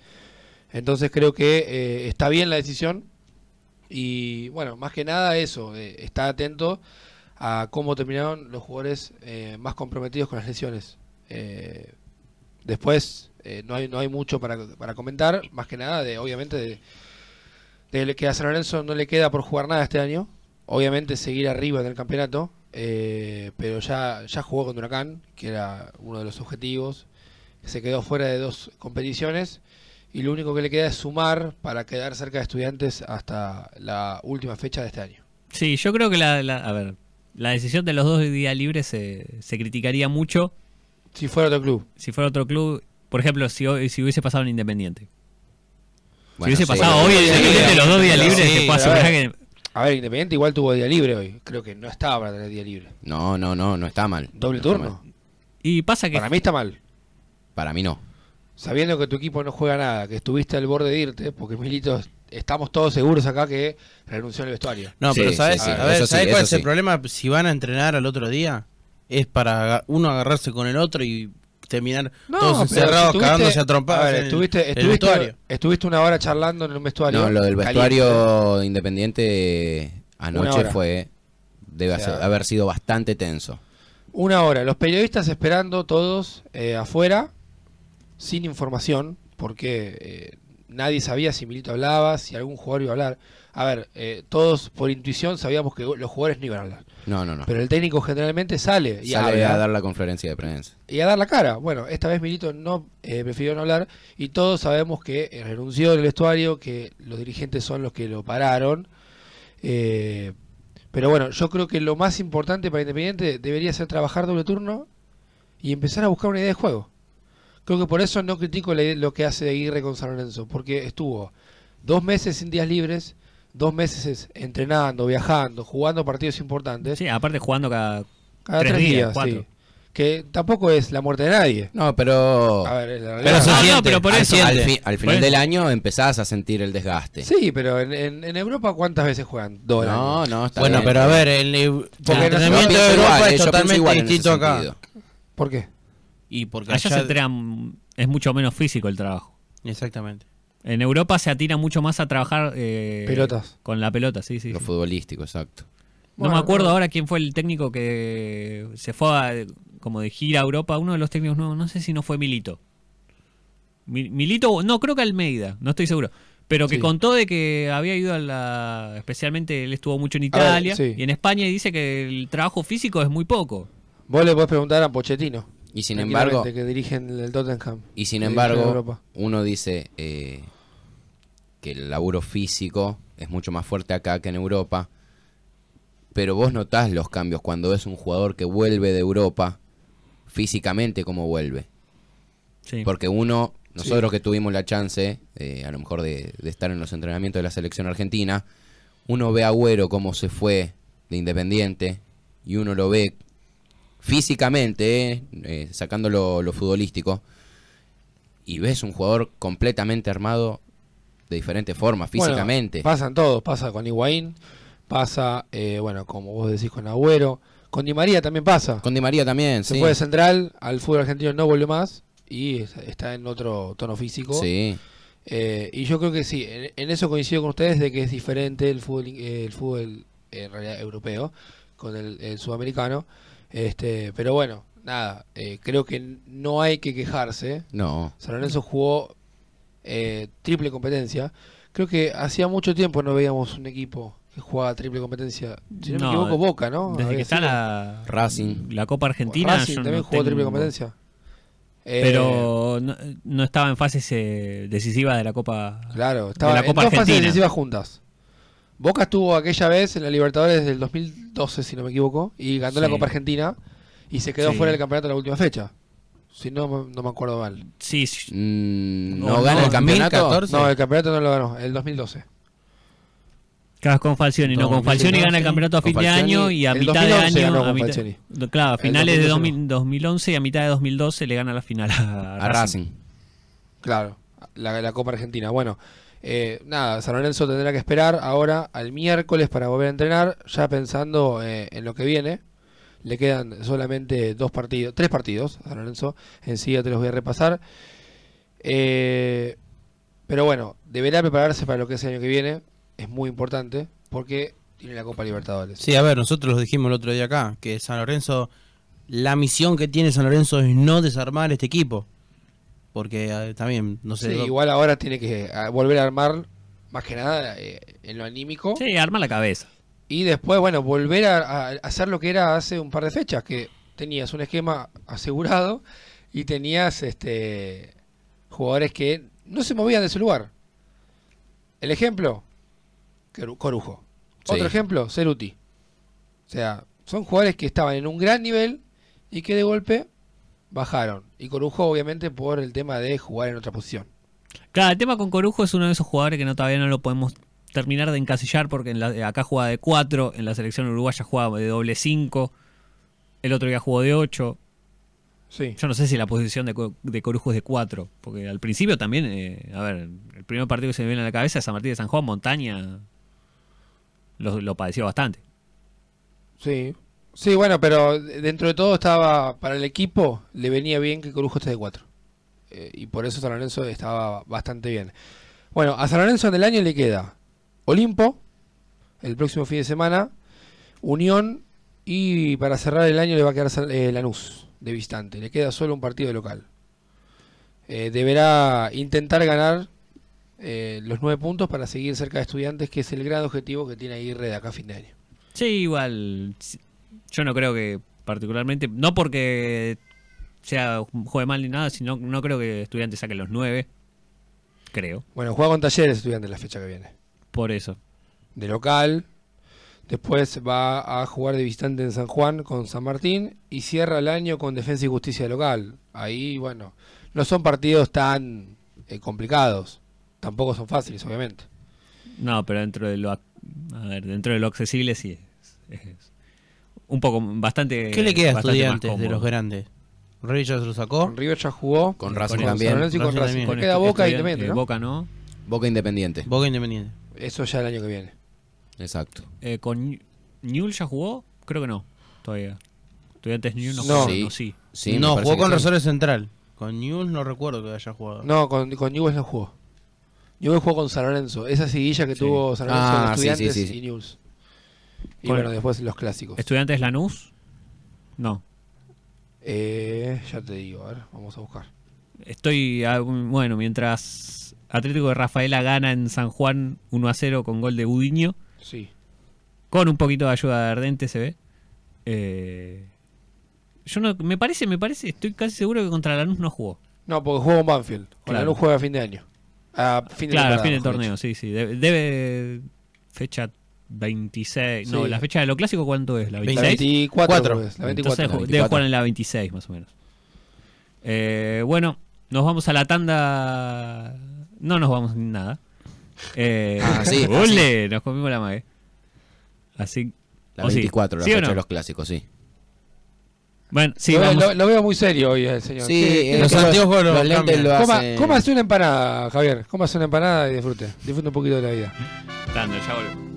Entonces creo que eh, está bien la decisión y bueno, más que nada eso, eh, está atento a cómo terminaron los jugadores eh, más comprometidos con las lesiones. después no, hay, no hay mucho para, comentar, más que nada de obviamente de que a San Lorenzo no le queda por jugar nada este año, obviamente seguir arriba en el campeonato, eh, pero ya, ya jugó con Huracán, que era uno de los objetivos, se quedó fuera de dos competiciones y lo único que le queda es sumar para quedar cerca de estudiantes hasta la última fecha de este año. Sí, yo creo que la, decisión de los dos días libres se, criticaría mucho. Si fuera otro club. Si fuera otro club, por ejemplo, si, si hubiese pasado en Independiente. si hubiese pasado hoy los dos días libres, se a ver, Independiente igual tuvo día libre hoy. Creo que no estaba para tener día libre. No, no, no, no está mal. ¿Doble turno? Y pasa que. Para mí está mal. Para mí no. Sabiendo que tu equipo no juega nada, que estuviste al borde de irte, porque Milito, estamos todos seguros acá que renunció el vestuario. No, pero ¿sabes, ¿sabes cuál es el problema? Si van a entrenar al otro día, es para uno agarrarse con el otro y terminar todos encerrados cagándose a trompadas. Estuviste, estuviste, una hora charlando en un vestuario. No, lo del vestuario independiente anoche fue. Debe haber sido bastante tenso. Una hora. Los periodistas esperando todos eh, afuera, sin información, porque eh, nadie sabía si Milito hablaba, si algún jugador iba a hablar a ver, eh, todos por intuición sabíamos que los jugadores no iban a hablar. No, no, no. Pero el técnico generalmente sale y sale a dar la conferencia de prensa. Y a dar la cara. Bueno, esta vez Milito no eh, prefirió no hablar y todos sabemos que eh, renunció en el vestuario, que los dirigentes son los que lo pararon. pero bueno, yo creo que lo más importante para Independiente debería ser trabajar doble turno y empezar a buscar una idea de juego. Creo que por eso no critico lo que hace de Aguirre con San Lorenzo, porque estuvo dos meses sin días libres, dos meses entrenando, viajando, jugando partidos importantes. Sí, aparte jugando cada, tres, días, Que tampoco es la muerte de nadie. No, pero. pero, ah, pero por eso, al, final del año empezás a sentir el desgaste. Sí, pero en, en, Europa, ¿cuántas veces juegan? Dos. No, no, está Bueno, pero a ver, el, entrenamiento de Europa es totalmente distinto acá. ¿Por qué? Y porque allá, se entrenan, es mucho menos físico el trabajo. Exactamente. En Europa se atina mucho más a trabajar eh, Pelotas. con la pelota, sí, sí. Lo futbolístico, exacto. No me acuerdo ahora quién fue el técnico que se fue a, como de gira a Europa. Uno de los técnicos, nuevos. no sé si no fue Milito. Milito, no, creo que Almeida, no estoy seguro. Pero que contó de que había ido a la. Especialmente él estuvo mucho en Italia y en España y dice que el trabajo físico es muy poco. Vos le podés preguntar a Pochettino. Y sin embargo. Que dirigen el Tottenham. Y sin embargo, uno dice. Eh, que el laburo físico es mucho más fuerte acá que en Europa, pero vos notás los cambios cuando es un jugador que vuelve de Europa, físicamente como vuelve. Porque uno, nosotros que tuvimos la chance, eh, a lo mejor de, estar en los entrenamientos de la selección argentina, uno ve a Güero como se fue de Independiente y uno lo ve físicamente, eh, eh, sacando lo futbolístico, y ves un jugador completamente armado de diferentes formas, físicamente. pasan todos, pasa con Higuaín, pasa, eh, bueno, como vos decís, con Agüero, con Di María también pasa. Con Di María también, Se sí. fue de central, al fútbol argentino no volvió más y está en otro tono físico. Sí. Eh, y yo creo que sí, en, eso coincido con ustedes de que es diferente el fútbol, eh, el fútbol en realidad europeo con el, sudamericano. Este, pero bueno, nada, creo que no hay que quejarse. No. San Lorenzo jugó eh, triple competencia. Creo que hacía mucho tiempo no veíamos un equipo que jugaba triple competencia. Si no, me equivoco, Boca, ¿no? Desde que está la Racing, la Copa Argentina. Racing también jugó triple competencia. Eh, Pero no, estaba en fases eh, decisivas de la Copa. Claro, estaba en dos fases decisivas juntas. Boca estuvo aquella vez en la Libertadores del 2012, si no me equivoco, y ganó la Copa Argentina y se quedó fuera del campeonato en la última fecha. Si no, no me acuerdo mal. Sí, mm, ¿No, gana el campeonato? No, el campeonato no lo ganó, el 2012. Claro, con Falcioni, no, con Falcioni gana el campeonato a fin de año y a mitad de año. A claro, a finales de 2011 y a mitad de 2012 le gana la final a, Racing. Claro, la, la, Copa Argentina. Bueno, eh, nada, San Lorenzo tendrá que esperar ahora al miércoles para volver a entrenar, ya pensando eh, en lo que viene. Le quedan solamente dos partidos, tres partidos a Lorenzo. Enseguida te los voy a repasar. Eh, pero bueno, deberá prepararse para lo que es el año que viene. Es muy importante porque tiene la Copa Libertadores. Sí, a ver, nosotros lo dijimos el otro día acá, que San Lorenzo, la misión que tiene San Lorenzo es no desarmar este equipo. Porque eh, también, no sé. igual ahora tiene que eh, volver a armar, más que nada, en lo anímico. Sí, arma la cabeza y después, bueno, volver a, hacer lo que era hace un par de fechas, que tenías un esquema asegurado y tenías este jugadores que no se movían de su lugar. El ejemplo, Corujo. Otro ejemplo, Ceruti. O sea, son jugadores que estaban en un gran nivel y que de golpe bajaron. Y Corujo, obviamente, por el tema de jugar en otra posición. Claro, el tema con Corujo es uno de esos jugadores que todavía no lo podemos terminar de encasillar porque eh, acá jugaba de 4, en la selección uruguaya jugaba de doble 5, el otro día jugó de 8. Yo no sé si la posición de, de Corujo es de 4, porque al principio también, eh, a ver, el primer partido que se me viene a la cabeza San Martín de San Juan, Montaña, lo, padeció bastante. Sí, sí, bueno, pero dentro de todo estaba, para el equipo le venía bien que Corujo esté de 4. Eh, y por eso San Lorenzo estaba bastante bien. Bueno, a San Lorenzo en el año le queda Olimpo, el próximo fin de semana, Unión y para cerrar el año le va a quedar eh, Lanús de Vistante le queda solo un partido de local. Eh, deberá intentar ganar eh, los nueve puntos para seguir cerca de estudiantes, que es el grado objetivo que tiene ahí Red acá a fin de año. Sí, igual, yo no creo que particularmente, no porque sea juegue mal ni nada, sino no creo que estudiantes saque los nueve, creo. Bueno, juega con talleres estudiantes la fecha que viene. Por eso. De local. Después va a jugar de visitante en San Juan con San Martín y cierra el año con Defensa y Justicia local. Ahí, bueno, no son partidos tan eh, complicados. Tampoco son fáciles, obviamente. No, pero dentro de lo, dentro de lo accesible sí. Es, un poco, bastante. ¿Qué le queda a estudiantes de los grandes? River ya se lo sacó. Con River ya jugó. Con Racing también. Con, queda Boca y Independiente, eh, Boca no. Boca Independiente. Boca Independiente. Eso ya el año que viene. Exacto. Eh, ¿Con ya jugó? Creo que no, todavía. Estudiantes news no, jugó. Sí. No, sí. no jugó con Rosario Central. Con news no recuerdo que haya jugado. No, con, con Newell no jugó. Newell jugó con San Lorenzo. Esa siguilla que tuvo San Lorenzo ah, con Estudiantes y news Y bueno, después los clásicos. ¿Estudiantes Lanús? No. Eh, ya te digo, a ver, vamos a buscar. Estoy, bueno, mientras Atlético de Rafaela gana en San Juan 1 a 0 con gol de Udiño. Sí. Con un poquito de ayuda de Ardente se ve. Eh, yo no, me parece, me parece, estoy casi seguro que contra Lanús no jugó. No, porque jugó con Banfield. Con Lanús juega a fin de año. A fin de claro, a fin de torneo, sí, sí. Debe, fecha 26. No, la fecha de lo clásico, ¿cuánto es? ¿La 26? La 24. la 24 debe jugar en la 26, más o menos. Eh, bueno, nos vamos a la tanda no nos vamos ni nada. Eh, ah, ole, nos comimos la mague. Así. La 24, la de los clásicos, sí. Bueno, sí, lo, veo muy serio hoy eh, señor. Sí, eh, en los los, lo ¿Cómo hace una empanada, Javier. cómo hace una empanada y disfrute. Disfrute un poquito de la vida. ya volvemos.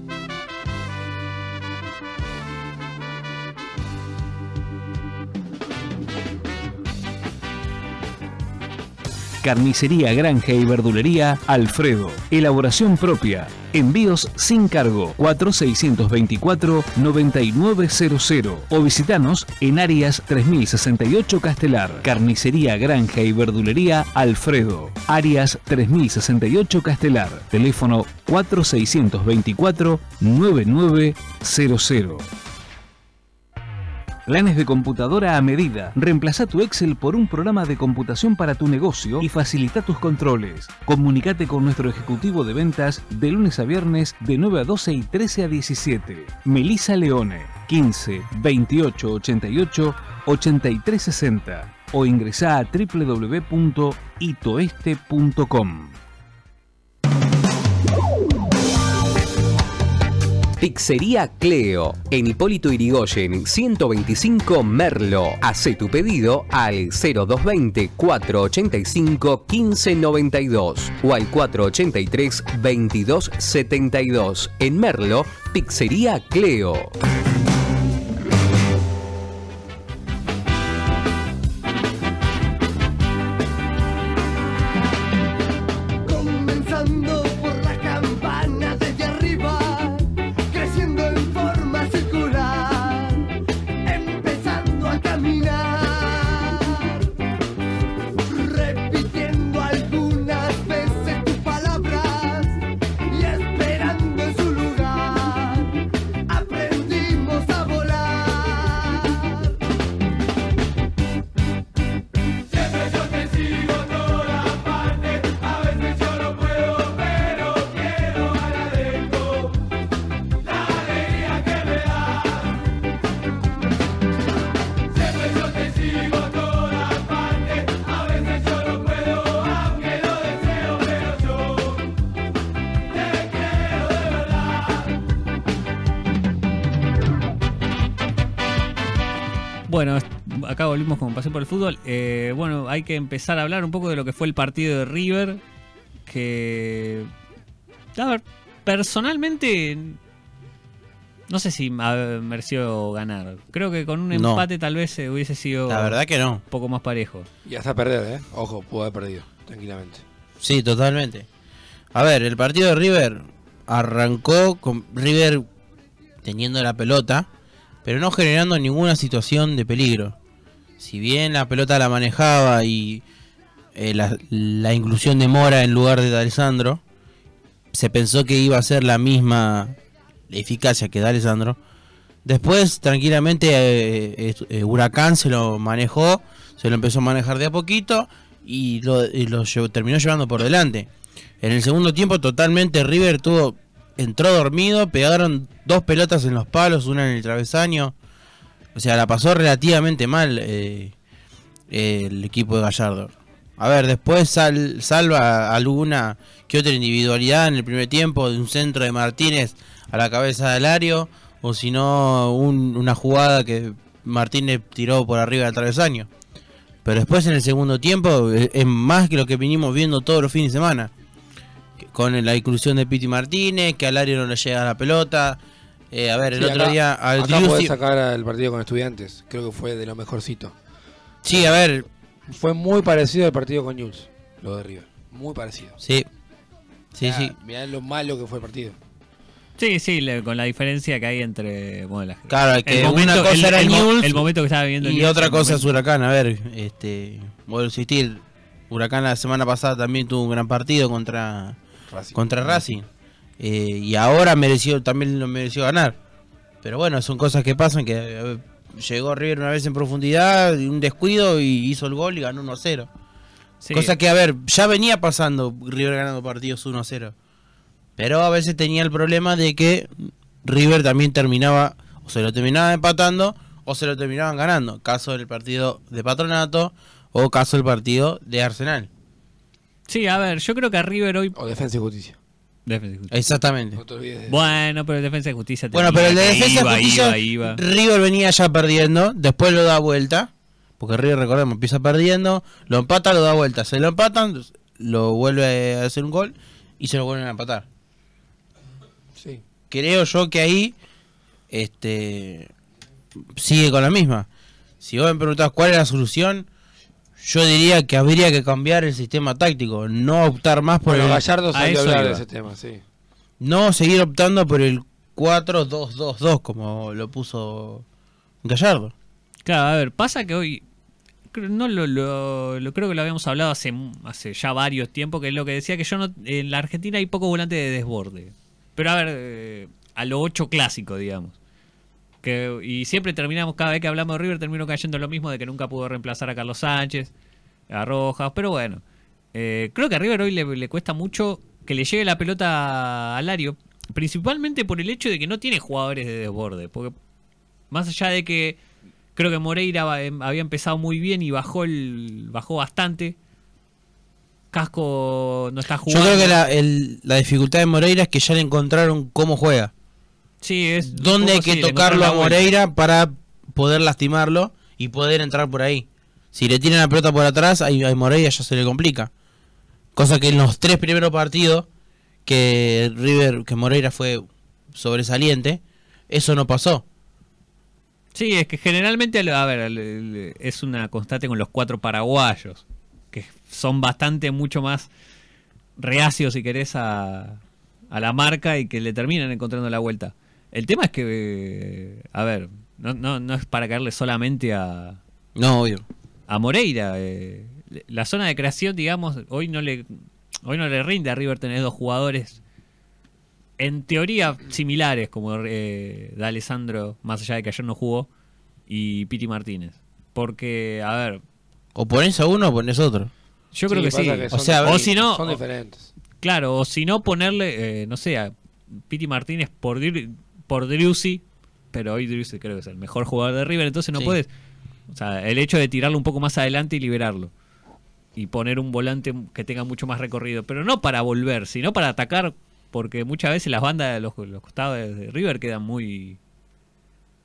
Carnicería, granja y verdulería Alfredo. Elaboración propia. Envíos sin cargo 4624-9900 o visitanos en Arias 3068 Castelar. Carnicería, granja y verdulería Alfredo. Arias 3068 Castelar. Teléfono 4624-9900. Planes de computadora a medida. Reemplaza tu Excel por un programa de computación para tu negocio y facilita tus controles. Comunicate con nuestro ejecutivo de ventas de lunes a viernes de 9 a 12 y 13 a 17. Melisa Leone, 15 28 88 83 60 o ingresa a www.itoeste.com. PIXERÍA Cleo, en Hipólito Irigoyen, 125 Merlo. Hace tu pedido al 0220 485 1592 o al 483 2272. En Merlo, PIXERÍA Cleo. por el fútbol. Eh, bueno, hay que empezar a hablar un poco de lo que fue el partido de River. Que. A ver, personalmente. No sé si mereció ganar. Creo que con un empate tal vez eh, hubiese sido. La verdad que no. Un poco más parejo. Y hasta perder, ¿eh? Ojo, pudo haber perdido, tranquilamente. Sí, totalmente. A ver, el partido de River arrancó con River teniendo la pelota, pero no generando ninguna situación de peligro si bien la pelota la manejaba y eh, la, inclusión de Mora en lugar de D'Alessandro, se pensó que iba a ser la misma eficacia que D'Alessandro. Después, tranquilamente, eh, eh, Huracán se lo manejó, se lo empezó a manejar de a poquito y lo, terminó llevando por delante. En el segundo tiempo, totalmente River tuvo, entró dormido, pegaron dos pelotas en los palos, una en el travesaño o sea, la pasó relativamente mal eh, el equipo de Gallardo. A ver, después salva alguna que otra individualidad en el primer tiempo de un centro de Martínez a la cabeza de Alario, o si no, una jugada que Martínez tiró por arriba del travesaño. Pero después en el segundo tiempo eh, es más que lo que vinimos viendo todos los fines de semana. Con la inclusión de Piti Martínez, que a no le llega la pelota, eh, a ver, el otro día. Al sacar el partido con Estudiantes. Creo que fue de lo mejorcito. Sí, a ver. Fue muy parecido al partido con News, lo de River. Muy parecido. Sí. Sí, sí. Mirá lo malo que fue el partido. Sí, sí, con la diferencia que hay entre. Bueno, claro, el momento, una cosa era el, News. que estaba Y otra cosa es Huracán. A ver, este. Vuelvo a insistir. Huracán la semana pasada también tuvo un gran partido contra. Contra Racing. Eh, y ahora también lo mereció ganar. Pero bueno, son cosas que pasan, que eh, llegó River una vez en profundidad, un descuido y hizo el gol y ganó 1 0. Cosa que, a ver, ya venía pasando River ganando partidos 1 0. Pero a veces tenía el problema de que River también terminaba, o se lo terminaba empatando, o se lo terminaban ganando. Caso del partido de Patronato, o caso del partido de Arsenal. Sí, a ver, yo creo que a River hoy. O Defensa y Justicia. Exactamente. Bueno, pero el Defensa de Justicia. Bueno, pero el de Defensa de Justicia. River venía ya perdiendo, después lo da vuelta. Porque River, recordemos, empieza perdiendo, lo empata, lo da vuelta. Se lo empatan, lo vuelve a hacer un gol y se lo vuelven a empatar. Creo yo que ahí este sigue con la misma. Si vos me preguntás cuál es la solución, yo diría que habría que cambiar el sistema táctico, no optar más por el Gallardo ese tema, sí. No seguir optando por el 4-2-2-2 como lo puso Gallardo. Claro, a ver, pasa que hoy no lo, creo que lo habíamos hablado hace hace ya varios tiempos que es lo que decía que yo no en la Argentina hay poco volante de desborde. Pero a ver, eh, a lo 8 clásico, digamos y siempre terminamos, cada vez que hablamos de River, termino cayendo lo mismo de que nunca pudo reemplazar a Carlos Sánchez, a Rojas, pero bueno. Eh, creo que a River hoy le, cuesta mucho que le llegue la pelota a Lario, principalmente por el hecho de que no tiene jugadores de desborde, porque más allá de que creo que Moreira em, había empezado muy bien y bajó, el, bajó bastante, Casco no está jugando. Yo creo que la dificultad de Moreira es que ya le encontraron cómo juega. Sí, es. Donde hay que tocarlo a Moreira para poder lastimarlo y poder entrar por ahí. Si le tiran la pelota por atrás, a Moreira ya se le complica. Cosa que en los tres primeros partidos que River, que Moreira fue sobresaliente, eso no pasó. Sí, es que generalmente, a es una constante con los cuatro paraguayos, que son bastante mucho más reacios, si querés, a, a la marca y que le terminan encontrando la vuelta. El tema es que, a ver, no, no, no es para caerle solamente a... No, obvio. A Moreira. Eh, la zona de creación, digamos, hoy no le hoy no le rinde a River tener dos jugadores en teoría similares como eh, de Alessandro, más allá de que ayer no jugó, y Piti Martínez. Porque, a ver... O pones a uno o pones otro. Yo creo que sí. o sea, si Son diferentes. claro, o si no ponerle, eh, no sé, a Piti Martínez por por Drewsy, pero hoy Drewsy creo que es el mejor jugador de River, entonces no puedes. O sea, el hecho de tirarlo un poco más adelante y liberarlo. Y poner un volante que tenga mucho más recorrido, pero no para volver, sino para atacar, porque muchas veces las bandas de los, costados de River quedan muy.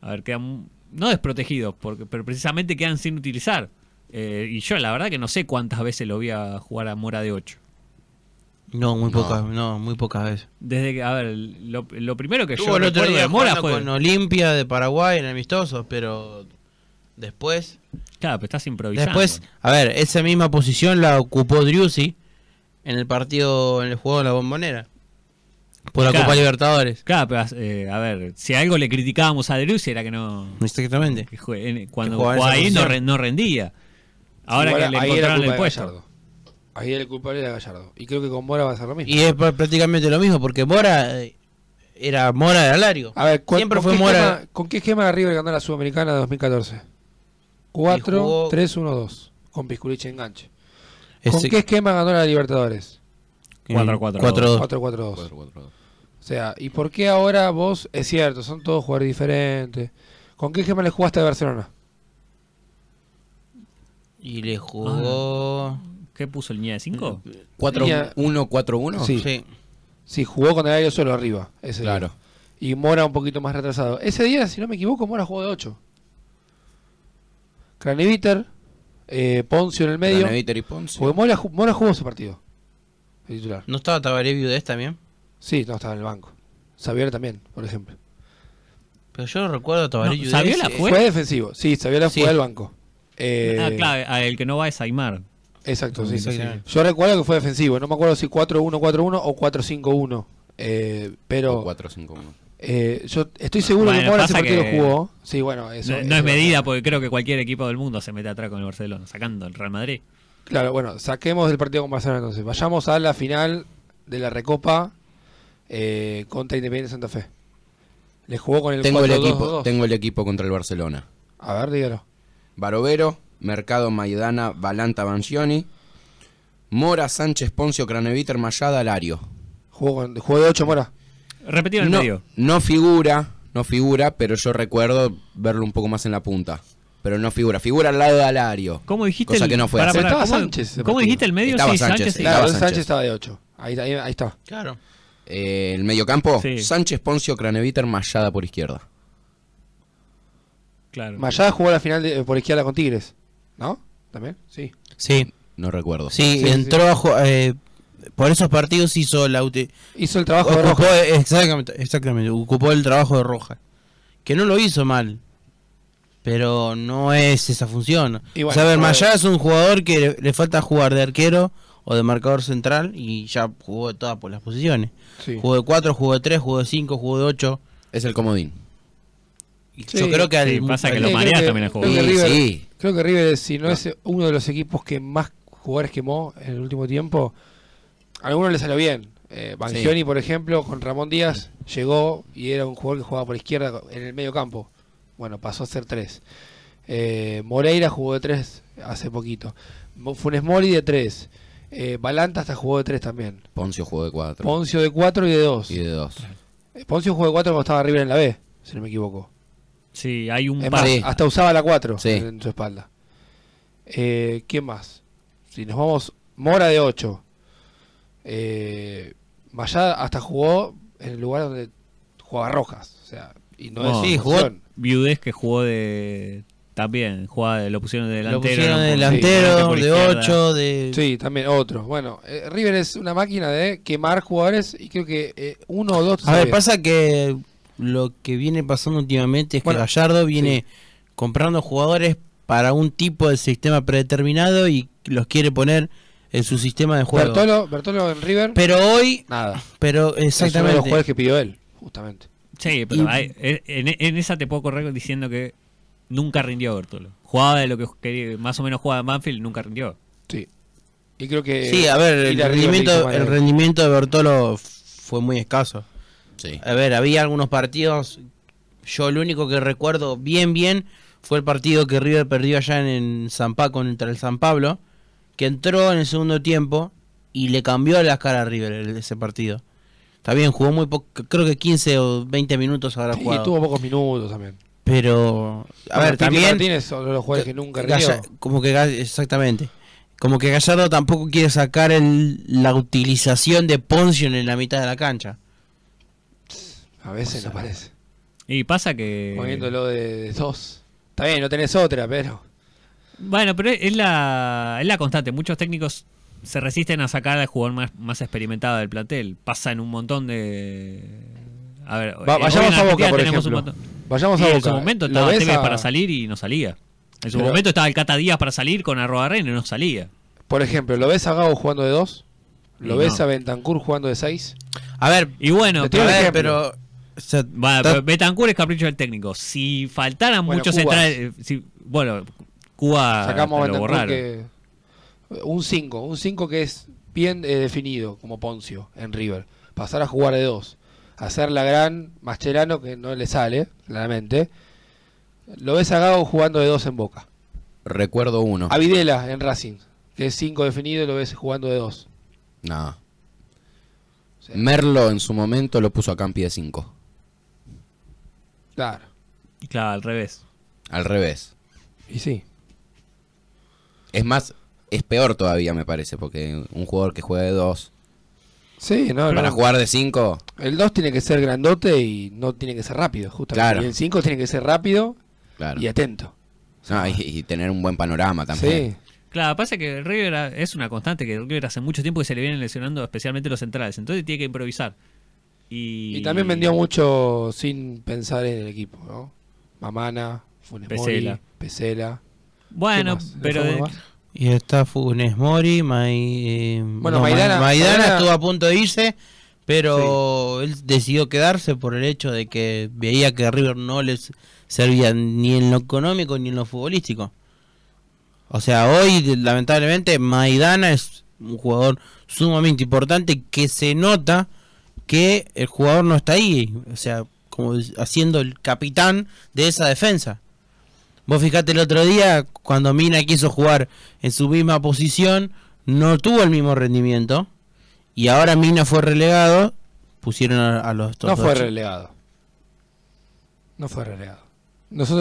A ver, quedan. No desprotegidos, porque, pero precisamente quedan sin utilizar. Eh, y yo la verdad que no sé cuántas veces lo vi a jugar a Mora de 8. No, muy pocas, no, muy pocas veces. Desde que, a ver, lo, primero que Tuvo yo el otro día Mora fue con Olimpia de Paraguay en amistosos, pero después Claro, pero estás improvisando. Después, a ver, esa misma posición la ocupó Driussi en el partido en el juego de la Bombonera. Por la Copa Libertadores. Claro, pero eh, a ver, si algo le criticábamos a Driussi era que no. Exactamente. cuando jugaba, ahí no, rendía. Ahora que le encontraron el puesto. Ahí el culpable era Gallardo. Y creo que con Mora va a ser lo mismo. Y es prácticamente lo mismo, porque Mora eh, era Mora de Alario. Siempre fue Mora. ¿Con qué esquema de River ganó la Sudamericana de 2014? 4, 3, 1, 2. Con Pisculich enganche. ¿Con qué esquema ganó la Libertadores? 4-4-2. O sea, ¿y por qué ahora vos, es cierto, son todos jugadores diferentes? ¿Con qué esquema le jugaste a Barcelona? Y le jugó. Ah. ¿Qué puso el línea de 5? 4-1-4-1. Mm, eh, sí. sí. jugó con el aire solo arriba. claro. Y Mora un poquito más retrasado. Ese día, si no me equivoco, Mora jugó de 8. Craneviter, eh, Poncio en el medio. Craneviter y Poncio. Porque Mora, jugó ese partido. El ¿No estaba Tabaré Viudés también? Sí, no, estaba en el banco. Xavier también, por ejemplo. Pero yo recuerdo a Tabaré no, Sabiola fue? Fue defensivo, sí, Xavier sí. fue al banco. Ah, eh... Ah, claro, el que no va es Aymar. Exacto, sí, sí. Yo recuerdo que fue defensivo, no me acuerdo si 4-1-4-1 o 4-5-1. Eh, pero. 4-5-1. Eh, yo estoy seguro bueno, que Mora ese partido jugó. Sí, bueno, eso, no, es medida porque creo que cualquier equipo del mundo se mete atrás con el Barcelona, sacando el Real Madrid. Claro, bueno, saquemos del partido con Barcelona entonces. Vayamos a la final de la Recopa eh, contra Independiente Santa Fe. Le jugó con el tengo Tengo el equipo contra el Barcelona. A ver, dígalo. Barovero, Mercado Maidana, Valanta, Bancioni, Mora, Sánchez, Poncio, Craneviter, Mayada, Alario. Juego, de 8, Mora. Repetido en el medio. No figura, no figura, pero yo recuerdo verlo un poco más en la punta. Pero no figura, figura al lado de Alario. ¿Cómo dijiste? Cosa el, que no fue para, ¿Cómo, Sánchez, ¿Cómo dijiste el medio? Estaba sí, Sánchez, Sánchez, estaba de 8. Ahí, ahí, está. Claro. Eh, el mediocampo, campo Sánchez, Poncio, Craneviter, Mayada por izquierda. Claro. Mayada jugó la final por izquierda con Tigres. ¿No? ¿También? Sí. Sí. No recuerdo. Sí, entró a eh, por esos partidos hizo la hizo el trabajo de Exactamente, exactamente, ocupó el trabajo de Roja. Que no lo hizo mal. Pero no es esa función. saber a Mayá es un jugador que le, falta jugar de arquero o de marcador central y ya jugó de todas las posiciones. Jugó de 4, jugó de 3, jugó de 5, jugó de 8. Es el comodín. yo creo que al, pasa que lo también a jugar. Sí, Creo que River, si no, es uno de los equipos que más jugadores quemó en el último tiempo, a algunos le salió bien. Eh, por ejemplo, con Ramón Díaz llegó y era un jugador que jugaba por izquierda en el medio campo. Bueno, pasó a ser tres. Eh, Moreira jugó de tres hace poquito. Funes Mori de tres. Eh, Balanta hasta jugó de tres también. Poncio jugó de cuatro. Poncio de cuatro y de dos. Y de dos. Eh, Poncio jugó de cuatro cuando estaba River en la B, si no me equivoco. Sí, hay un hasta usaba la 4 en su espalda. Eh, ¿Quién más? Si nos vamos, Mora de 8. Eh, hasta jugó en el lugar donde jugaba Rojas. O sea, y no, es sí, jugó Viudez que jugó de también lo pusieron de delantero. Lo pusieron de delantero, de 8, de... Sí, también otros. Bueno, eh, River es una máquina de quemar jugadores y creo que eh, uno o dos... A ver, pasa que lo que viene pasando últimamente es que Gallardo viene comprando jugadores para un tipo de sistema predeterminado y los quiere poner en su sistema de juego. Bertolo, Bertolo en River. Pero hoy. Nada. Pero exactamente. los jugadores que pidió él, justamente. Sí, pero en, esa te puedo correr diciendo que nunca rindió Bertolo. Jugaba de lo que más o menos jugaba Manfield, nunca rindió. Sí. Y creo que. Sí, a ver, el rendimiento, el rendimiento de Bertolo fue muy escaso. A ver, había algunos partidos. Yo lo único que recuerdo bien, bien, fue el partido que River perdió allá en, San Paco contra el San Pablo, que entró en el segundo tiempo y le cambió las cara a River ese partido. Está jugó muy poco, creo que 15 o 20 minutos habrá jugado. Y tuvo pocos minutos también. Pero, a ver, también. los jugadores que nunca Como que exactamente. Como que Gallardo tampoco quiere sacar la utilización de Poncio en la mitad de la cancha. A veces no parece. Y pasa que. Poniéndolo de, dos. Está bien, no tenés otra, pero. Bueno, pero es la, constante. Muchos técnicos se resisten a sacar al jugador más, más experimentado del plantel. Pasa en un montón de. A ver, vayamos a Boca, por ejemplo. Vayamos a En su momento estaba Tevez para salir y no salía. En su momento estaba el Cata Díaz para salir con Arroba y no salía. Por ejemplo, ¿lo ves a Gabo jugando de dos? ¿Lo ves a Bentancur jugando de seis? A ver, y bueno, pero o es capricho del técnico. Si faltaran muchos centrales. Eh, bueno, Cuba. un 5, un 5 que es bien eh, definido como Poncio en River. Pasar a jugar de dos. Hacer la gran Mascherano que no le sale, claramente. Lo ves a Gago jugando de dos en boca. Recuerdo uno. A Videla en Racing, que es 5 definido lo ves jugando de dos. Merlo en su momento lo puso a Campi de 5. Claro. Claro, al revés. Al revés. Y sí. Es más, es peor todavía, me parece, porque un jugador que juega de 2. Sí, no, Van jugar de 5. El 2 tiene que ser grandote y no tiene que ser rápido, justamente. Claro. Y el 5 tiene que ser rápido y atento. y, tener un buen panorama también. Sí. Claro, pasa que River es una constante que River hace mucho tiempo que se le vienen lesionando especialmente los centrales, entonces tiene que improvisar. Y, también vendió mucho sin pensar en el equipo, ¿no? Mamana, Funes Mori, Pesela. Bueno, pero... Y está Funes Mori, eh, bueno, Maidana, Maidana, estuvo a punto de irse, pero él decidió quedarse por el hecho de que veía que River no les servía ni en lo económico ni en lo futbolístico. O sea, hoy lamentablemente Maidana es un jugador sumamente importante que se nota que el jugador no está ahí, o sea, como haciendo el capitán de esa defensa. Vos fijate el otro día, cuando Mina quiso jugar en su misma posición, no tuvo el mismo rendimiento. Y ahora Mina fue relegado, pusieron a, los... No fue relegado. No fue relegado.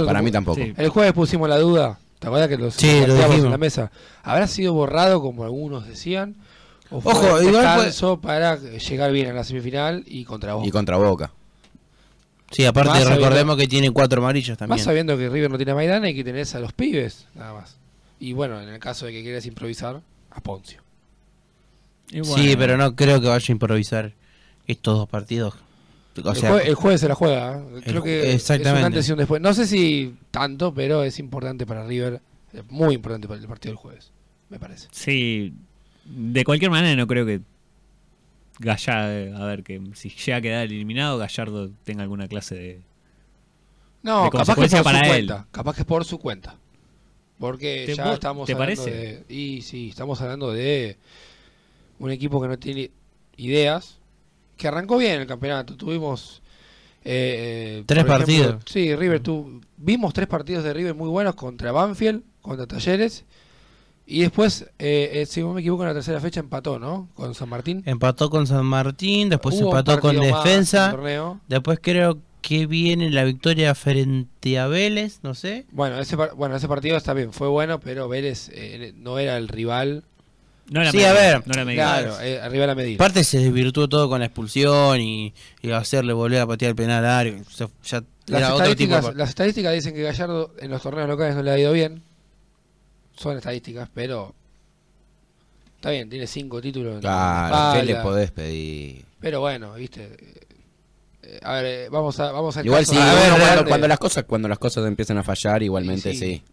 Para mí tampoco. El jueves pusimos la duda, ¿te acuerdas que los sí, en la mesa? ¿Habrá sido borrado como algunos decían? Ojo, igual para llegar bien a la semifinal y contra Boca. Y contra Boca. Sí, aparte recordemos que tiene cuatro amarillos también. Más sabiendo que River no tiene Maidana y que tenés a los pibes, nada más. Y bueno, en el caso de que quieras improvisar, a Poncio. sí, pero no creo que vaya a improvisar estos dos partidos. el, jueves se la juega. ¿eh? Creo que exactamente. antes y un después. No sé si tanto, pero es importante para River. Muy importante para el partido del jueves, me parece. Sí, de cualquier manera no creo que Gallardo, eh, a ver, que si llega a quedar eliminado, Gallardo tenga alguna clase de... No, capaz que sea por para su cuenta. Capaz que es por su cuenta. Porque ya estamos hablando parece? de... Y sí, estamos hablando de un equipo que no tiene ideas, que arrancó bien el campeonato. Tuvimos... Eh, eh, tres partidos. Sí, River, mm. vimos tres partidos de River muy buenos contra Banfield, contra Talleres y después, eh, eh, si no me equivoco, en la tercera fecha empató, ¿no? Con San Martín. Empató con San Martín, después empató con Defensa. Después creo que viene la victoria frente a Vélez, no sé. Bueno, ese, bueno, ese partido está bien, fue bueno, pero Vélez eh, no era el rival. No era sí, a ver, medida, claro, arriba la medida. Aparte se desvirtuó todo con la expulsión y, y hacerle volver a patear el penal a Ario. las estadísticas dicen que Gallardo en los torneos locales no le ha ido bien son estadísticas, pero está bien, tiene cinco títulos. Claro, ¿qué le podés pedir? Pero bueno, viste. Eh, a ver, eh, vamos a vamos Igual sí, a ver, cuando, las cosas cuando las cosas empiezan a fallar, igualmente sí.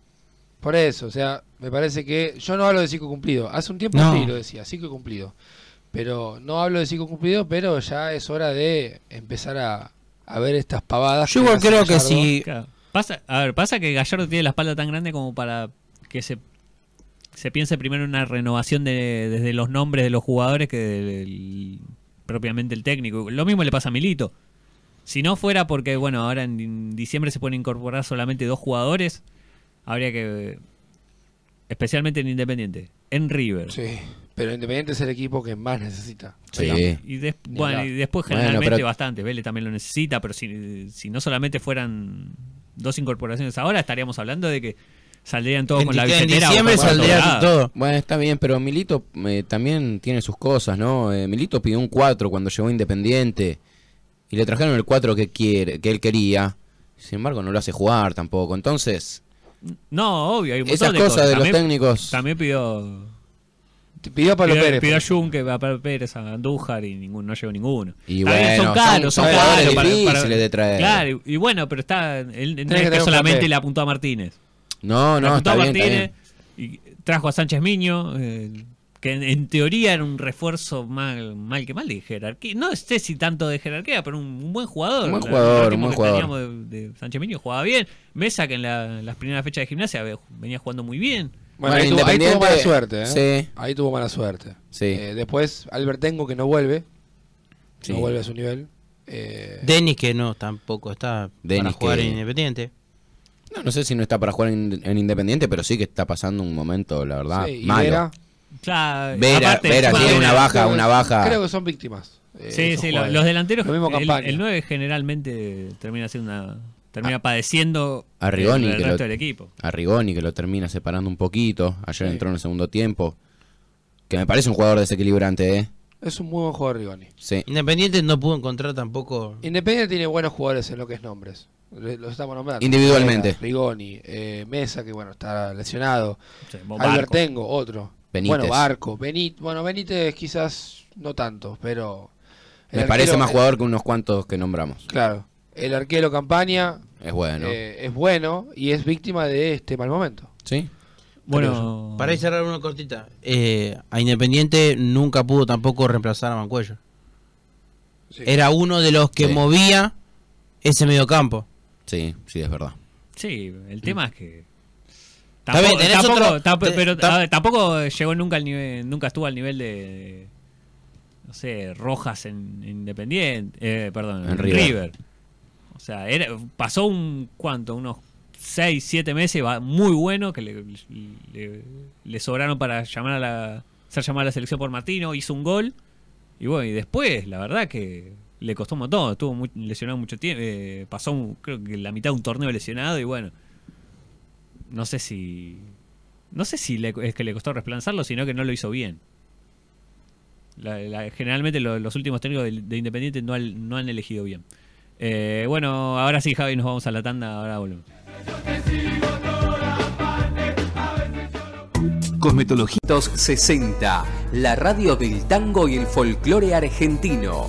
Por eso, o sea, me parece que yo no hablo de psico cumplido. Hace un tiempo sí lo decía, ciclo cumplido. Pero no hablo de cinco cumplido, pero ya es hora de empezar a, a ver estas pavadas. Yo creo que sí. Si... a ver, pasa que Gallardo tiene la espalda tan grande como para que se, se piense primero en una renovación desde los nombres de los jugadores que del, propiamente el técnico. Lo mismo le pasa a Milito. Si no fuera porque, bueno, ahora en diciembre se pueden incorporar solamente dos jugadores, habría que. Especialmente en Independiente, en River. Sí, pero Independiente es el equipo que más necesita. Sí. Y, después generalmente bastante. Vélez también lo necesita, pero si, si no solamente fueran dos incorporaciones ahora, estaríamos hablando de que saldrían todos con la En diciembre todo. Bueno, está bien, pero Milito eh, también tiene sus cosas, ¿no? Eh, Milito pidió un 4 cuando llegó Independiente y le trajeron el 4 que, quiere, que él quería. Sin embargo, no lo hace jugar tampoco. Entonces... No, obvio, hay un Esas de cosas, de también, los técnicos. También pidió... Pidió a Pablo pidió, Pérez. Pidió a pues. Junque, a Pérez, a Andújar y ningún no llegó ninguno. Y bueno, son caros, son, caros. Para, de traer. Claro, y, bueno, pero está. Él, solamente le apuntó a Martínez. No, no, está bien, trajo a Sánchez Miño, eh, que en, teoría era un refuerzo mal, que mal de jerarquía. No sé si tanto de jerarquía, pero un, buen jugador. Un buen jugador, un buen jugador. Sánchez Miño jugaba bien. Mesa, que en, las primeras fechas de gimnasia venía jugando muy bien. Bueno, ahí, tuvo, mala suerte. ¿eh? Sí. Ahí tuvo mala suerte. Eh, después, Albertengo, que no vuelve. No vuelve a su nivel. Eh, Denis, que no, tampoco está Dennis para jugar que... Independiente. No, no sé si no está para jugar en, Independiente, pero sí que está pasando un momento, la verdad, sí, Vera, Vera, tiene una baja, una baja. Creo que son víctimas. Eh, sí, sí, los, delanteros, el, 9 generalmente termina siendo una, termina padeciendo el, resto del equipo. A Rigoni que lo termina separando un poquito. Ayer entró en el segundo tiempo. Que me parece un jugador desequilibrante, eh. Es un muy buen jugador Rigoni. Independiente no pudo encontrar tampoco. Independiente tiene buenos jugadores en lo que es nombres estamos nombrando. Individualmente. Rigoni, eh, Mesa, que bueno, está lesionado. Albertengo, otro. Benítez. Bueno, Barco, Benítez. Bueno, Benítez quizás no tanto, pero... Me parece más jugador que unos cuantos que nombramos. Claro. El arquero Campaña es bueno. Eh, es bueno y es víctima de este mal momento. Sí. Bueno, para cerrar una cortita, eh, a Independiente nunca pudo tampoco reemplazar a Mancuello. Era uno de los que movía ese mediocampo. Sí, sí, es verdad. Sí, el mm. tema es que. Tampoco, tampoco, pero tampoco llegó nunca al nivel, nunca estuvo al nivel de, no sé, Rojas en Independiente, eh, perdón, en, River. O sea, pasó un cuánto, unos 6, 7 meses muy bueno que le, sobraron para llamar a la, ser llamada a la selección por Martino, hizo un gol. Y bueno, y después, la verdad que le costó un montón, estuvo lesionado mucho tiempo, eh, pasó creo que la mitad de un torneo lesionado y bueno, no sé si, no sé si es que le costó resplanzarlo, sino que no lo hizo bien. generalmente los últimos técnicos de, Independiente no, no, han elegido bien. Eh, bueno, ahora sí, Javi, nos vamos a la tanda, ahora volvemos. Cosmetologitos 60, la radio del tango y el folclore argentino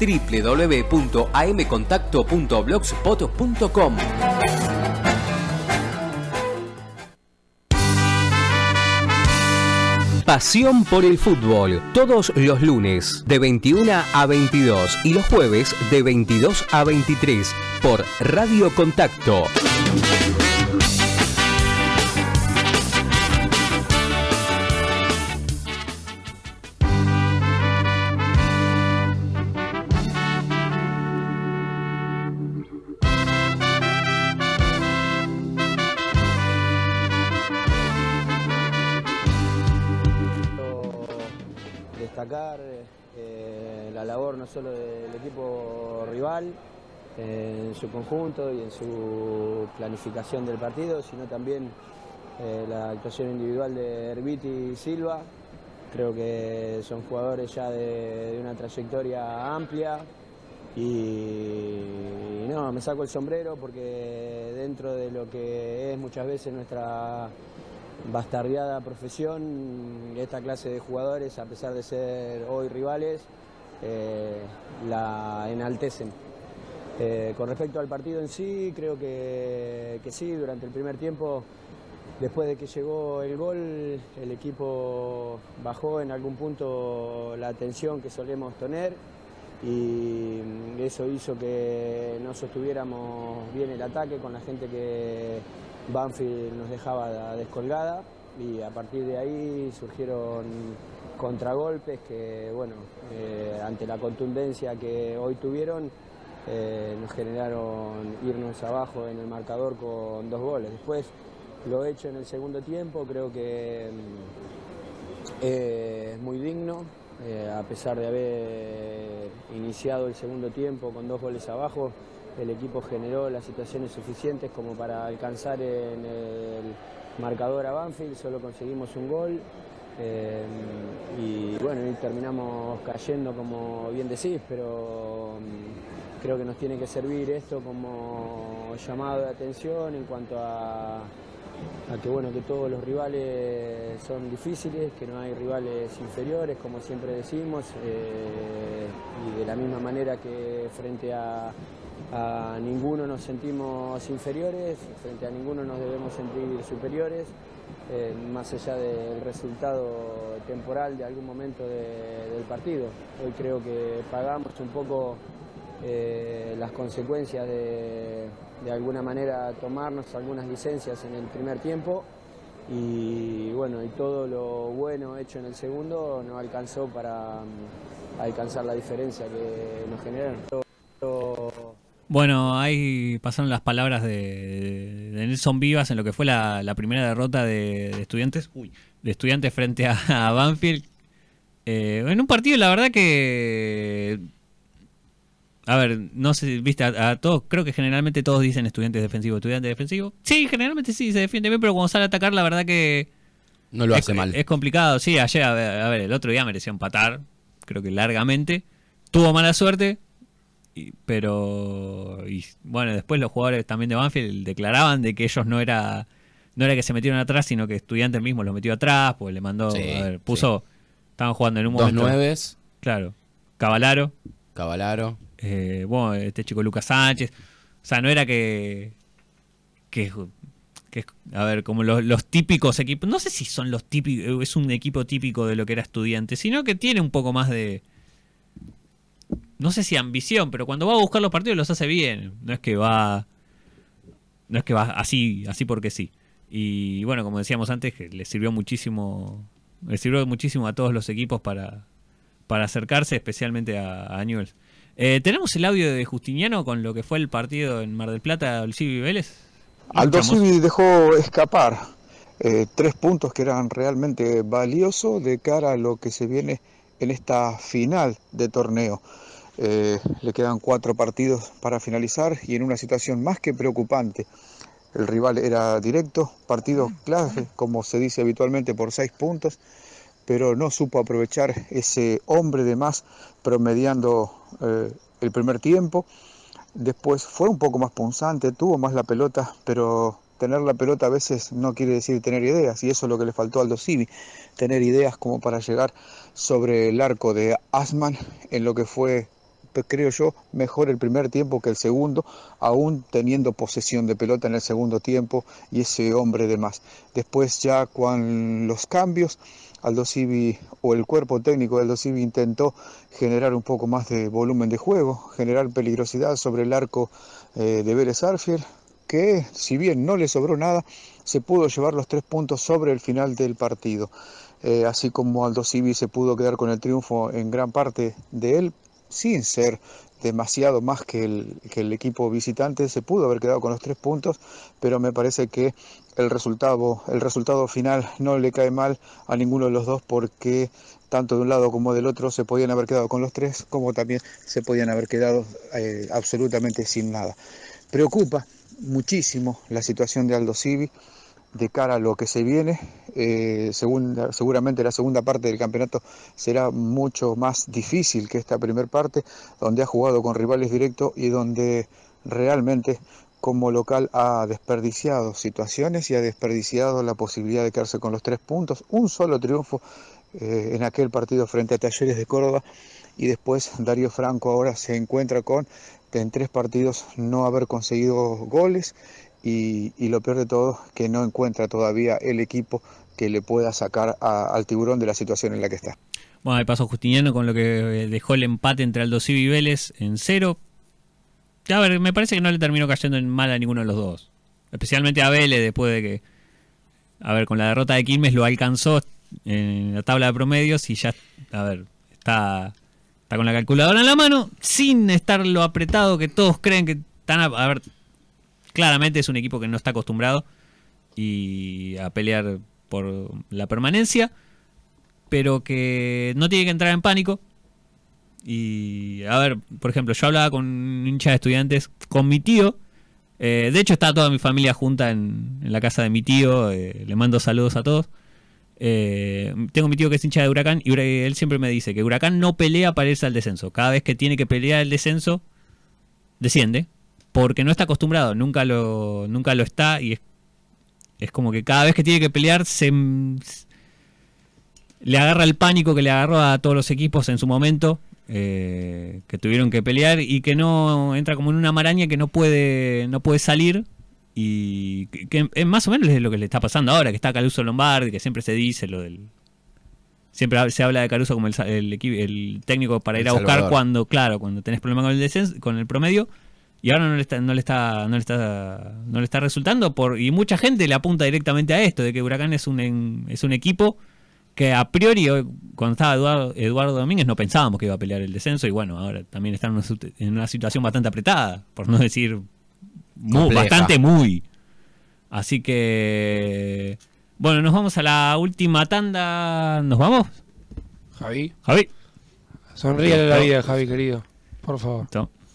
www.amcontacto.blogspot.com. Pasión por el fútbol, todos los lunes de 21 a 22 y los jueves de 22 a 23 por Radio Contacto. solo del equipo rival en su conjunto y en su planificación del partido, sino también eh, la actuación individual de Herbiti y Silva. Creo que son jugadores ya de, una trayectoria amplia y, no, me saco el sombrero porque dentro de lo que es muchas veces nuestra bastardeada profesión, esta clase de jugadores, a pesar de ser hoy rivales, eh, la enaltecen. Eh, con respecto al partido en sí, creo que, que, sí, durante el primer tiempo, después de que llegó el gol, el equipo bajó en algún punto la tensión que solemos tener y eso hizo que no sostuviéramos bien el ataque con la gente que Banfield nos dejaba descolgada y a partir de ahí surgieron contragolpes que, bueno, eh, ante la contundencia que hoy tuvieron, eh, nos generaron irnos abajo en el marcador con dos goles. Después, lo he hecho en el segundo tiempo creo que mm, es muy digno, eh, a pesar de haber iniciado el segundo tiempo con dos goles abajo, el equipo generó las situaciones suficientes como para alcanzar en el marcador a Banfield, solo conseguimos un gol. Em, y bueno, terminamos cayendo como bien decís, pero em, creo que nos tiene que servir esto como llamado de atención en cuanto a, que bueno, que todos los rivales son difíciles, que no hay rivales inferiores, como siempre decimos, eh, y de la misma manera que frente a ninguno nos sentimos inferiores, frente a ninguno nos debemos sentir superiores. Eh, más allá del resultado temporal de algún momento del partido. Hoy creo que pagamos un poco eh, las consecuencias de, de alguna manera, tomarnos algunas licencias en el primer tiempo y bueno, y todo lo bueno hecho en el segundo no alcanzó para mm, alcanzar la diferencia que nos generaron. Bueno, ahí pasaron las palabras de, de Nelson Vivas en lo que fue la, primera derrota de, estudiantes, de estudiantes frente a, Banfield. Eh, en un partido, la verdad que a ver, no sé, viste, a, todos, creo que generalmente todos dicen estudiantes defensivos, estudiantes defensivos. Sí, generalmente sí, se defiende bien, pero cuando sale a atacar, la verdad que... No lo hace mal. Es complicado, sí, ayer, a ver, el otro día mereció empatar, creo que largamente. Tuvo mala suerte, pero bueno, después los jugadores también de Banfield declaraban de que ellos no era no era que se metieron atrás, sino que estudiante mismo los metió atrás, pues le mandó, puso estaban jugando en un momento. Dos nueves. Claro. Cavalaro. Cavalaro. Eh, bueno, este chico Lucas Sánchez. O sea, no era que que que a ver, como los, los típicos equipos, no sé si son los típicos, es un equipo típico de lo que era estudiante, sino que tiene un poco más de, no sé si ambición, pero cuando va a buscar los partidos los hace bien. No es que va, no es que va así, así porque sí. Y bueno, como decíamos antes, que le sirvió muchísimo, le sirvió muchísimo a todos los equipos para, para acercarse, especialmente a, a eh, ¿Tenemos el audio de Justiniano con lo que fue el partido en Mar del Plata, el y Vélez? Aldo dejó escapar eh, tres puntos que eran realmente valiosos de cara a lo que se viene en esta final de torneo. Eh, le quedan cuatro partidos para finalizar y en una situación más que preocupante. El rival era directo, partido clave, como se dice habitualmente, por seis puntos, pero no supo aprovechar ese hombre de más promediando eh, el primer tiempo. Después fue un poco más punzante, tuvo más la pelota, pero tener la pelota a veces no quiere decir tener ideas, y eso es lo que le faltó al Dosivi, tener ideas como para llegar sobre el arco de Asman en lo que fue creo yo, mejor el primer tiempo que el segundo, aún teniendo posesión de pelota en el segundo tiempo y ese hombre de más. Después ya con los cambios, Aldo Civi o el cuerpo técnico de Aldo Civi intentó generar un poco más de volumen de juego, generar peligrosidad sobre el arco eh, de Vélez que si bien no le sobró nada, se pudo llevar los tres puntos sobre el final del partido. Eh, así como Aldo Civi se pudo quedar con el triunfo en gran parte de él, sin ser demasiado más que el, equipo visitante. Se pudo haber quedado con los tres puntos, pero me parece que el resultado, el resultado final no le cae mal a ninguno de los dos porque tanto de un lado como del otro se podían haber quedado con los tres, como también se podían haber quedado eh, absolutamente sin nada. Preocupa muchísimo la situación de Aldo Civi de cara a lo que se viene. Eh, seguramente la segunda parte del campeonato será mucho más difícil que esta primera parte, donde ha jugado con rivales directos y donde realmente como local ha desperdiciado situaciones y ha desperdiciado la posibilidad de quedarse con los tres puntos. Un solo triunfo eh, en aquel partido frente a Talleres de Córdoba y después Darío Franco ahora se encuentra con en tres partidos no haber conseguido goles y, lo peor de todo que no encuentra todavía el equipo que le pueda sacar al tiburón de la situación en la que está. Bueno, ahí pasó Justiniano con lo que eh, dejó el empate entre Aldo y Vélez en cero. A ver, me parece que no le terminó cayendo en mal a ninguno de los dos. Especialmente a Vélez después de que, a ver, con la derrota de Quimes lo alcanzó en la tabla de promedios y ya, a ver, está, está con la calculadora en la mano sin estar lo apretado que todos creen que están... a ver, claramente es un equipo que no está acostumbrado y a pelear por la permanencia, pero que no tiene que entrar en pánico. Y a ver, por ejemplo, yo hablaba con un hincha de estudiantes, con mi tío. Eh, de hecho, está toda mi familia junta en, la casa de mi tío. Eh, le mando saludos a todos. Eh, tengo mi tío que es hincha de Huracán y él siempre me dice que Huracán no pelea para irse al descenso. Cada vez que tiene que pelear el descenso, desciende porque no está acostumbrado, nunca lo, nunca lo está y es, como que cada vez que tiene que pelear se, le agarra el pánico que le agarró a todos los equipos en su momento eh, que tuvieron que pelear y que no entra como en una maraña que no puede no puede salir y que, más o menos es lo que le está pasando ahora que está Caluso Lombardi que siempre se dice lo del siempre se habla de Caluso como el, el técnico para ir a buscar cuando claro cuando tenés problemas con el con el promedio y ahora no le está, no le está, no le está, no le está resultando por, y mucha gente le apunta directamente a esto, de que Huracán es un es un equipo que a priori cuando estaba Eduardo, Domínguez no pensábamos que iba a pelear el descenso y bueno, ahora también están en una situación bastante apretada, por no decir bastante muy. Así que bueno, nos vamos a la última tanda, nos vamos. Javi. Javi. Sonríe la vida, Javi querido. Por favor.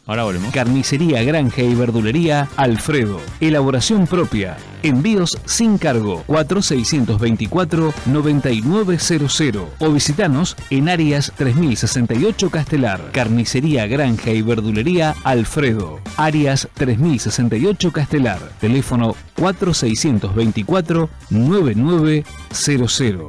Ahora volvemos. Carnicería, granja y verdulería Alfredo. Elaboración propia. Envíos sin cargo 4624-9900 o visitanos en áreas 3068 Castelar. Carnicería, granja y verdulería Alfredo. Áreas 3068 Castelar. Teléfono 4624-9900.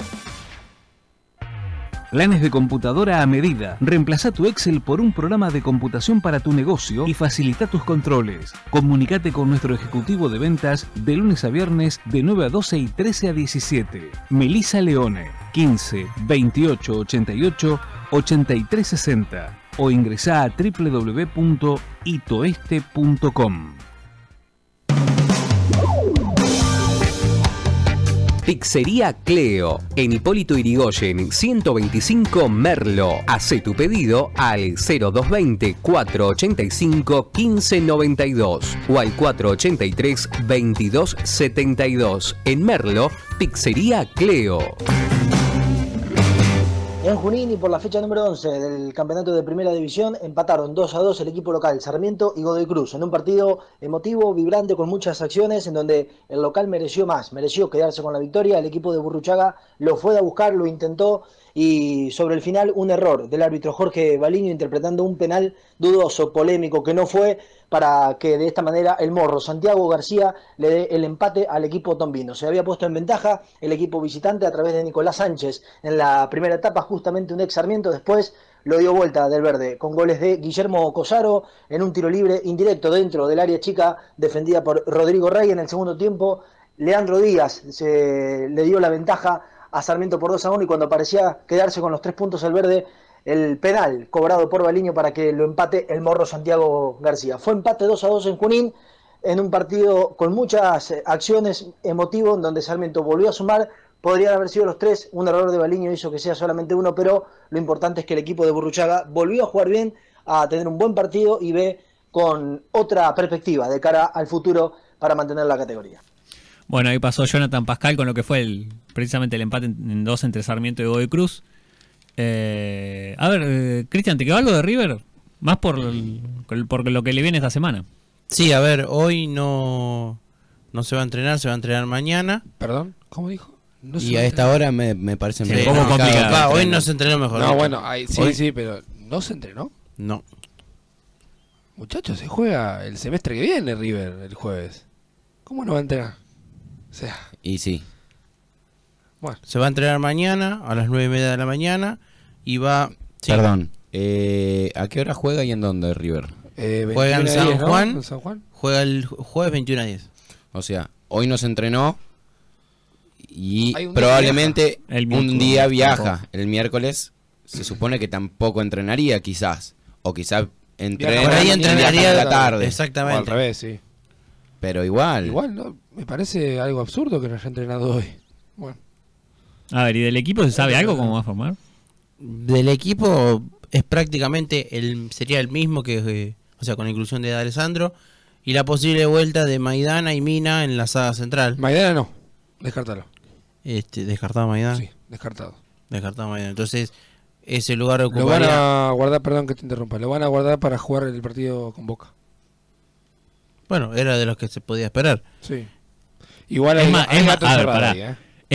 Planes de computadora a medida. Reemplaza tu Excel por un programa de computación para tu negocio y facilita tus controles. Comunicate con nuestro ejecutivo de ventas de lunes a viernes de 9 a 12 y 13 a 17. Melisa Leone, 15 28 88 83 60 o ingresa a www.itoeste.com. Pizzería Cleo, en Hipólito Irigoyen, 125 Merlo. hace tu pedido al 0220 485 1592 o al 483 2272. En Merlo, Pizzería Cleo. En Junín y por la fecha número 11 del campeonato de primera división empataron 2 a 2 el equipo local Sarmiento y Godoy Cruz en un partido emotivo, vibrante, con muchas acciones en donde el local mereció más, mereció quedarse con la victoria, el equipo de Burruchaga lo fue a buscar, lo intentó y sobre el final un error del árbitro Jorge Baliño interpretando un penal dudoso, polémico, que no fue para que de esta manera el morro Santiago García le dé el empate al equipo tombino. Se había puesto en ventaja el equipo visitante a través de Nicolás Sánchez en la primera etapa, justamente un ex Sarmiento, después lo dio vuelta del verde con goles de Guillermo Cosaro en un tiro libre indirecto dentro del área chica defendida por Rodrigo Rey en el segundo tiempo. Leandro Díaz se le dio la ventaja a Sarmiento por 2 a 1 y cuando parecía quedarse con los tres puntos el verde, el penal cobrado por Baliño para que lo empate el morro Santiago García. Fue empate 2 a 2 en Junín, en un partido con muchas eh, acciones emotivo, en donde Sarmiento volvió a sumar. Podrían haber sido los tres, un error de Baliño hizo que sea solamente uno, pero lo importante es que el equipo de Burruchaga volvió a jugar bien, a tener un buen partido y ve con otra perspectiva de cara al futuro para mantener la categoría. Bueno, ahí pasó Jonathan Pascal con lo que fue el, precisamente el empate en, dos entre Sarmiento y Godoy Cruz. Eh, a ver, eh, Cristian, ¿te quedó algo de River? Más por, lo que le viene esta semana. Sí, a ver, hoy no, no se va a entrenar, se va a entrenar mañana. Perdón, ¿cómo dijo? y a, esta hora me, parece sí, complicado. Ah, hoy no se entrenó mejor. No, bueno, sí, sí, pero ¿no se entrenó? No. Muchachos, se juega el semestre que viene River, el jueves. ¿Cómo no va a entrenar? Y sí. Se va a entrenar mañana a las nueve y media de la mañana y va. Perdón. Eh, ¿A qué hora juega y en dónde River? Eh, juega en San, Juan, Juega el jueves 21 a 10. O sea, hoy no se entrenó y probablemente un día viaja. El miércoles se supone que tampoco entrenaría, quizás. O quizás Entrenaría en la tarde. Exactamente. O al sí. Pero igual. Igual, ¿no? Me parece algo absurdo que no haya entrenado hoy. Bueno. A ver, ¿y del equipo se sabe algo cómo va a formar? Del equipo es prácticamente el sería el mismo que, eh, o sea, con la inclusión de Alessandro y la posible vuelta de Maidana y Mina en la saga central. Maidana no, descartalo. Este, descartado Maidana. Sí, descartado. Descartado Maidana. Entonces, ese lugar ocuparía... Lo van a guardar, perdón que te interrumpa, lo van a guardar para jugar el partido con Boca. Bueno, era de los que se podía esperar. Sí. Igual es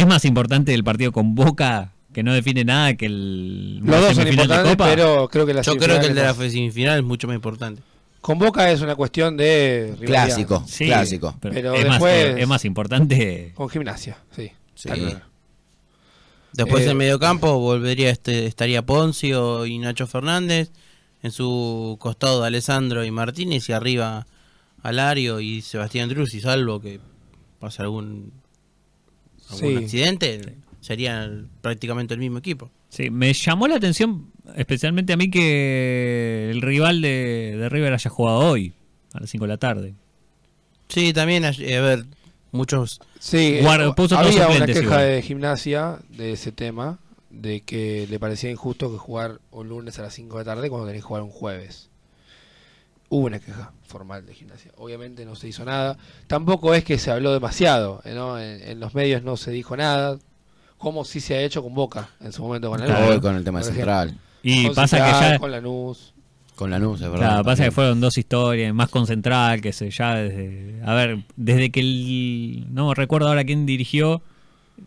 más, importante el partido con Boca que no define nada que el los dos son importantes pero creo que la yo creo que el de la semifinal es mucho más importante con Boca es una cuestión de clásico sí, clásico pero, es, después, más, es más importante con gimnasia sí, sí. después del eh, mediocampo volvería este estaría Poncio y Nacho Fernández en su costado Alessandro y Martínez y arriba Alario y Sebastián y salvo que pasa algún, algún accidente, sería prácticamente el mismo equipo. Sí, me llamó la atención especialmente a mí que el rival de, River haya jugado hoy, a las 5 de la tarde. Sí, también, eh, a, ver, muchos... Sí, eh, había una queja de gimnasia de ese tema, de que le parecía injusto que jugar un lunes a las 5 de la tarde cuando tenés que jugar un jueves. Hubo una queja formal de gimnasia. Obviamente no se hizo nada. Tampoco es que se habló demasiado, eh, en, los medios no se dijo nada, como si se ha hecho con Boca en su momento con con el tema Central. Y pasa que ya... Con la nus Con la NUS es verdad. pasa que fueron dos historias, más concentradas que se ya desde... A ver, desde que el... No recuerdo ahora quién dirigió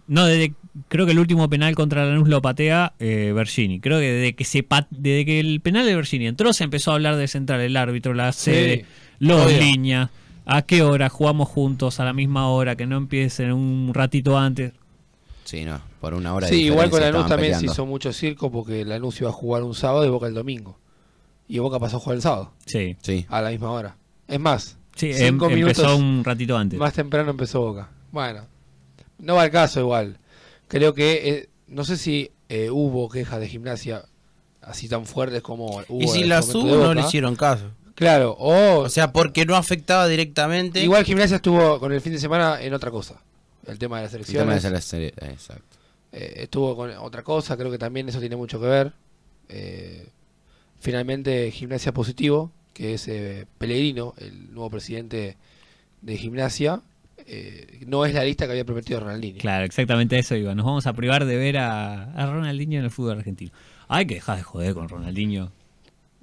no, desde, creo que el último penal contra Lanús lo patea eh, Creo que desde que se desde que el penal de Bersini entró se empezó a hablar de central, el árbitro, la sede, los líneas, a qué hora jugamos juntos, a la misma hora, que no empiecen un ratito antes. Sí, no, por una hora. Sí, igual con Lanús también se hizo mucho circo porque Lanús iba a jugar un sábado y Boca el domingo. Y Boca pasó a jugar el sábado. Sí. sí. A la misma hora. Es más, sí, em, empezó un ratito antes. Más temprano empezó Boca. Bueno, no va al caso igual. Creo que, eh, no sé si eh, hubo quejas de gimnasia así tan fuertes como hubo. Y si las hubo, no le hicieron caso. Claro, o... O sea, porque no afectaba directamente... Igual gimnasia estuvo con el fin de semana en otra cosa. El tema de la selección eh, estuvo con otra cosa, creo que también eso tiene mucho que ver. finalmente, Gimnasia Positivo, que es Pellegrino, el nuevo presidente de Gimnasia, eh, no es la lista que había prometido Ronaldinho. Claro, exactamente eso Iván Nos vamos a privar de ver a, Ronaldinho en el fútbol argentino. Hay que dejar de joder con Ronaldinho.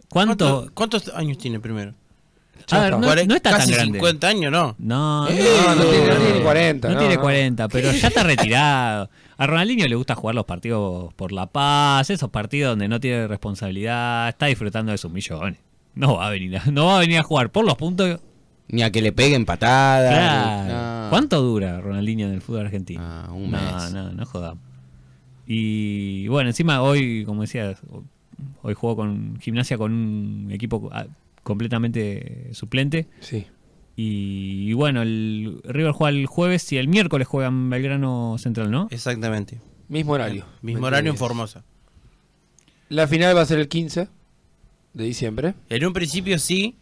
¿Cuánto, ¿Cuántos años tiene primero? no, está tan grande. 50 años, eh, ¿no? No, no, tiene, 40. No, tiene 40, pero ya está retirado. A Ronaldinho le gusta jugar los partidos por la paz, esos partidos donde no tiene responsabilidad, está disfrutando de sus millones. No va a venir no va a venir a jugar por los puntos ni a que le peguen patadas. ¿Cuánto dura Ronaldinho en el fútbol argentino? Ah, un mes. no, jodamos. Y bueno, encima hoy, como decías, hoy juego con gimnasia con un equipo ah, completamente suplente. Sí. Y, bueno, el River juega el jueves y el miércoles juegan Belgrano Central, ¿no? Exactamente. Mismo horario. mismo horario en Formosa. La final va a ser el 15 de diciembre. En un principio sí,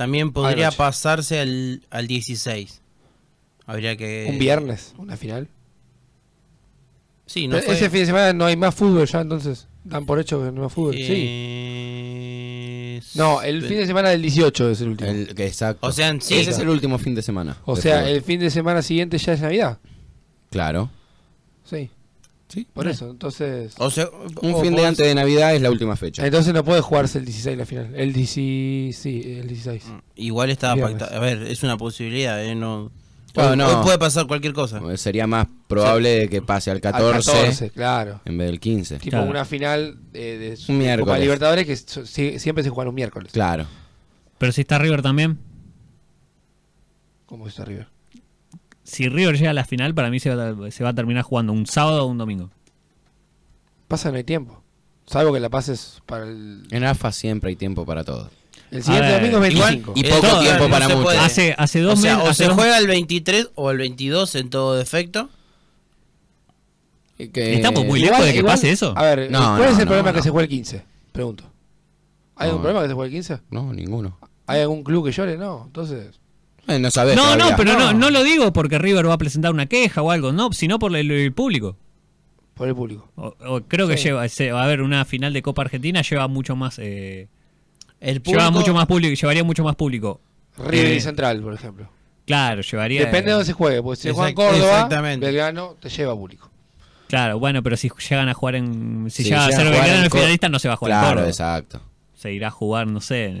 también podría pasarse al, al 16. Habría que. Un viernes, una final. Sí, no e-, Ese fin de semana no hay más fútbol ya, entonces. Dan por hecho que no hay más fútbol. Sí. Eh, no, el fin de semana del 18 es el último. exacto. Ese es el último fin de semana. O sea, el fin de semana siguiente ya es Navidad. Claro. Sí por eso. Entonces. O sea, un fin de antes de Navidad es la última fecha. Entonces no puede jugarse el 16 la final. El 16. Sí, el 16. Mm, igual está A ver, es una posibilidad, ¿eh? No. puede pasar cualquier cosa. Sería más probable que pase al 14, claro. en vez del 15. Tipo una final eh, de, Copa Libertadores que siempre se juega un miércoles. Claro. Pero si está River también. ¿Cómo está River? si River llega a la final, para mí se va, a terminar jugando un sábado o un domingo. Pasa, no hay tiempo. Salvo que la pases para el. En AFA siempre hay tiempo para todo. El siguiente domingo es 25. y poco tiempo para mucho. Hace, hace dos meses. O se juega el 23 o el 22 en todo defecto. Eh, Estamos muy lejos de que pase eso. A ver, ¿cuál es el problema que se juega el 15? Pregunto. ¿Hay algún problema que se juegue el 15? No, ninguno. ¿Hay algún club que llore? No, entonces no No, pero no. lo digo porque River va a presentar una queja o algo, no, sino por el, público. Por el público. creo que lleva, a haber una final de Copa Argentina lleva mucho más. Eh, el lleva mucho más público, llevaría mucho más público. River y eh, Central, por ejemplo. Claro, llevaría. Depende de dónde se juegue, porque si se juega en Córdoba, Belgrano te lleva público. Claro, bueno, pero si llegan a jugar en. Si, llega a ser el no se va a jugar en Córdoba. Exacto se irá a jugar, no sé,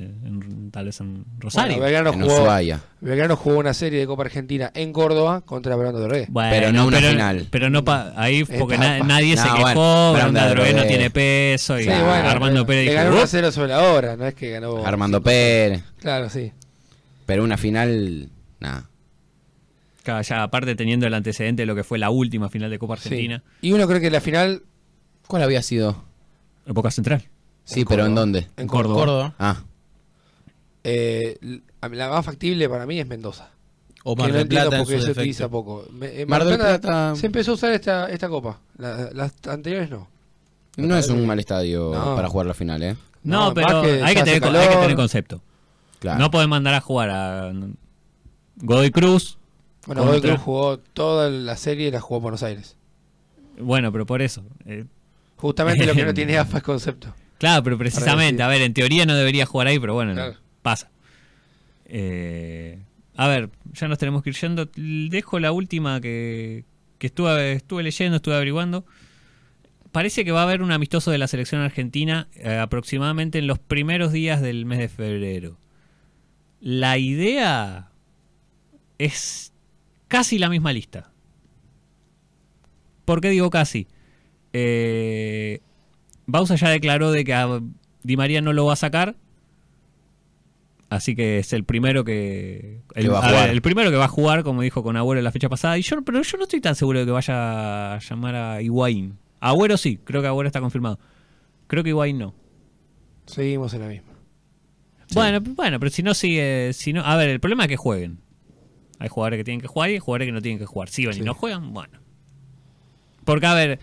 tal vez en Rosario. Bueno, Belgrano, en jugó, jugó una serie de Copa Argentina en Córdoba contra Brando de pero no una final. Pero no ahí eh, porque nadie se quejó, bueno, Brando no tiene peso y Armando Pérez. ganó 1-0 sobre la hora, no es que ganó. Armando Pérez. Claro, sí. Pero una final, nada. Claro, ya aparte teniendo el antecedente de lo que fue la última final de Copa Argentina. Sí. Y uno cree que la final. ¿Cuál había sido? Boca Central. Sí, pero ¿en dónde? En Córdoba. Ah. Eh, la más factible para mí es Mendoza. O Mar Plata porque se poco. Eh, se empezó a usar esta, esta copa. las anteriores no. No es un mal estadio para jugar la final, ¿eh? No, pero hay, que tener, concepto. No podemos mandar a jugar a Godoy Cruz. Bueno, Godoy Cruz jugó toda la serie y la jugó Buenos Aires. Bueno, pero por eso. Eh. Justamente lo que no tiene AFA es concepto. Claro, pero precisamente, a ver, en teoría no debería jugar ahí, pero bueno, pasa. Eh, a ver, ya nos tenemos que ir yendo. Dejo la última que, que estuve, estuve leyendo, estuve averiguando. Parece que va a haber un amistoso de la selección argentina eh, aproximadamente en los primeros días del mes de febrero. La idea es casi la misma lista. ¿Por qué digo casi? Eh, Bausa ya declaró de que a Di María no lo va a sacar. Así que es el primero que. El, va a jugar. primero que va a jugar, como dijo con Agüero la fecha pasada. Y pero yo no estoy tan seguro de que vaya a llamar a Higuaín. Agüero sí, creo que Agüero está confirmado. Creo que Higuaín no. Seguimos en la misma. Bueno, bueno, pero si no sigue. Si no, a ver, el problema es que jueguen. Hay jugadores que tienen que jugar y hay jugadores que no tienen que jugar. Si van y no juegan, bueno. Porque, a ver,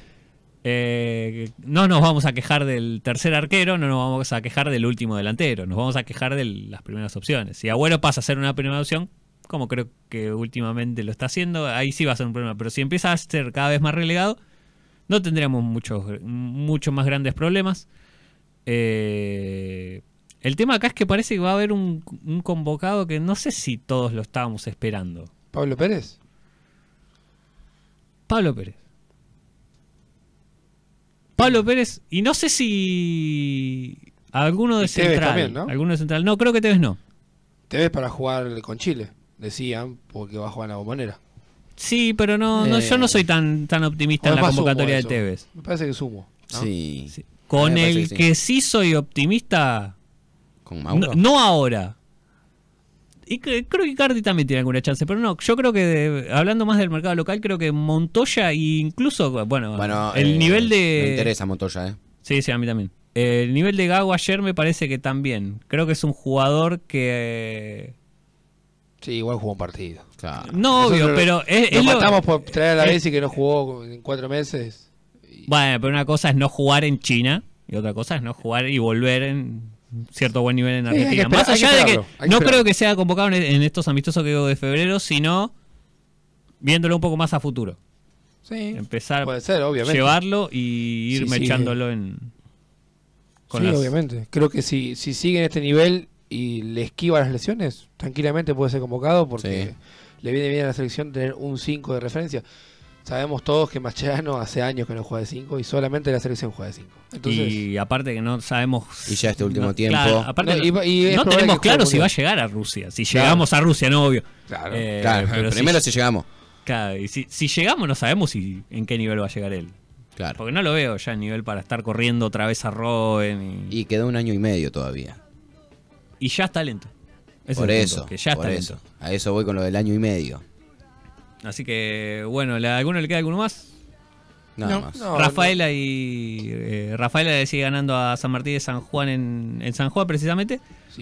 eh, no nos vamos a quejar del tercer arquero, no nos vamos a quejar del último delantero, nos vamos a quejar de las primeras opciones. Si Agüero pasa a ser una primera opción, como creo que últimamente lo está haciendo, ahí sí va a ser un problema. Pero si empieza a ser cada vez más relegado, no tendríamos muchos más grandes problemas. Eh, el tema acá es que parece que va a haber un convocado que no sé si todos lo estábamos esperando. ¿Pablo Pérez? Pablo Pérez. Pablo Pérez, y no sé si alguno de y Central. ¿no? Alguno de Central. No, creo que Tevez no. Tevez para jugar con Chile, decían, porque va a jugar en la bombonera. Sí, pero no, yo no eh, soy tan, tan optimista en la convocatoria de Tevez. Me parece que sumo. Sí. Con el que sí. soy optimista. Con Mauro. no ahora, y creo que Cardi también tiene alguna chance, pero no, yo creo que hablando más del mercado local, creo que Montoya e incluso, bueno, el eh, nivel de... Me interesa Montoya, ¿eh? Sí, sí, a mí también. El nivel de Gago ayer me parece que también. Creo que es un jugador que... Sí, igual jugó un partido. No, obvio, pero... Es, lo por traer a la vez y que no jugó en cuatro meses. Bueno, pero una cosa es no jugar en China y otra cosa es no jugar y volver en cierto buen nivel en Argentina. Más allá de que no creo que sea convocado en, estos amistosos que digo de febrero, sino viéndolo un poco más a futuro. Sí. Empezar puede ser, obviamente. llevarlo y ir mechándolo en Sí, obviamente. Creo que si si en este nivel y le esquiva las lesiones, tranquilamente puede ser convocado porque le viene bien a la selección tener un 5 de referencia. Sabemos todos que Macherano hace años que no juega de 5 y solamente la selección juega de 5. y aparte que no sabemos... Y ya este último tiempo... no, tenemos claro si va a llegar a Rusia. Si llegamos a Rusia, no, obvio. Claro, eh, primero si, llegamos. Claro, y si, llegamos no sabemos en qué nivel va a llegar él. Claro. Porque no lo veo ya en nivel para estar corriendo otra vez a Robin. Y, y quedó un año y medio todavía. Y ya está lento. por eso, por eso. A eso voy con lo del año y medio. Así que, bueno, ¿alguno le queda alguno más? Nada más. Rafaela y eh, Rafaela le sigue ganando a San Martín de San Juan en, San Juan precisamente.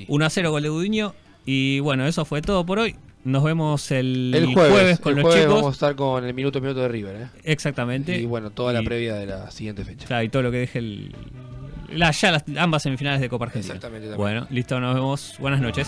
1 a 0 con Y bueno, eso fue todo por hoy. Nos vemos el, jueves, con el los Vamos a estar con el minuto minuto de River. ¿eh? Exactamente. Y bueno, toda la previa de la siguiente fecha. Claro, y todo lo que deje el, la, ya las, ambas semifinales de Copa Argentina. Exactamente. También. Bueno, listo, nos vemos. Buenas noches.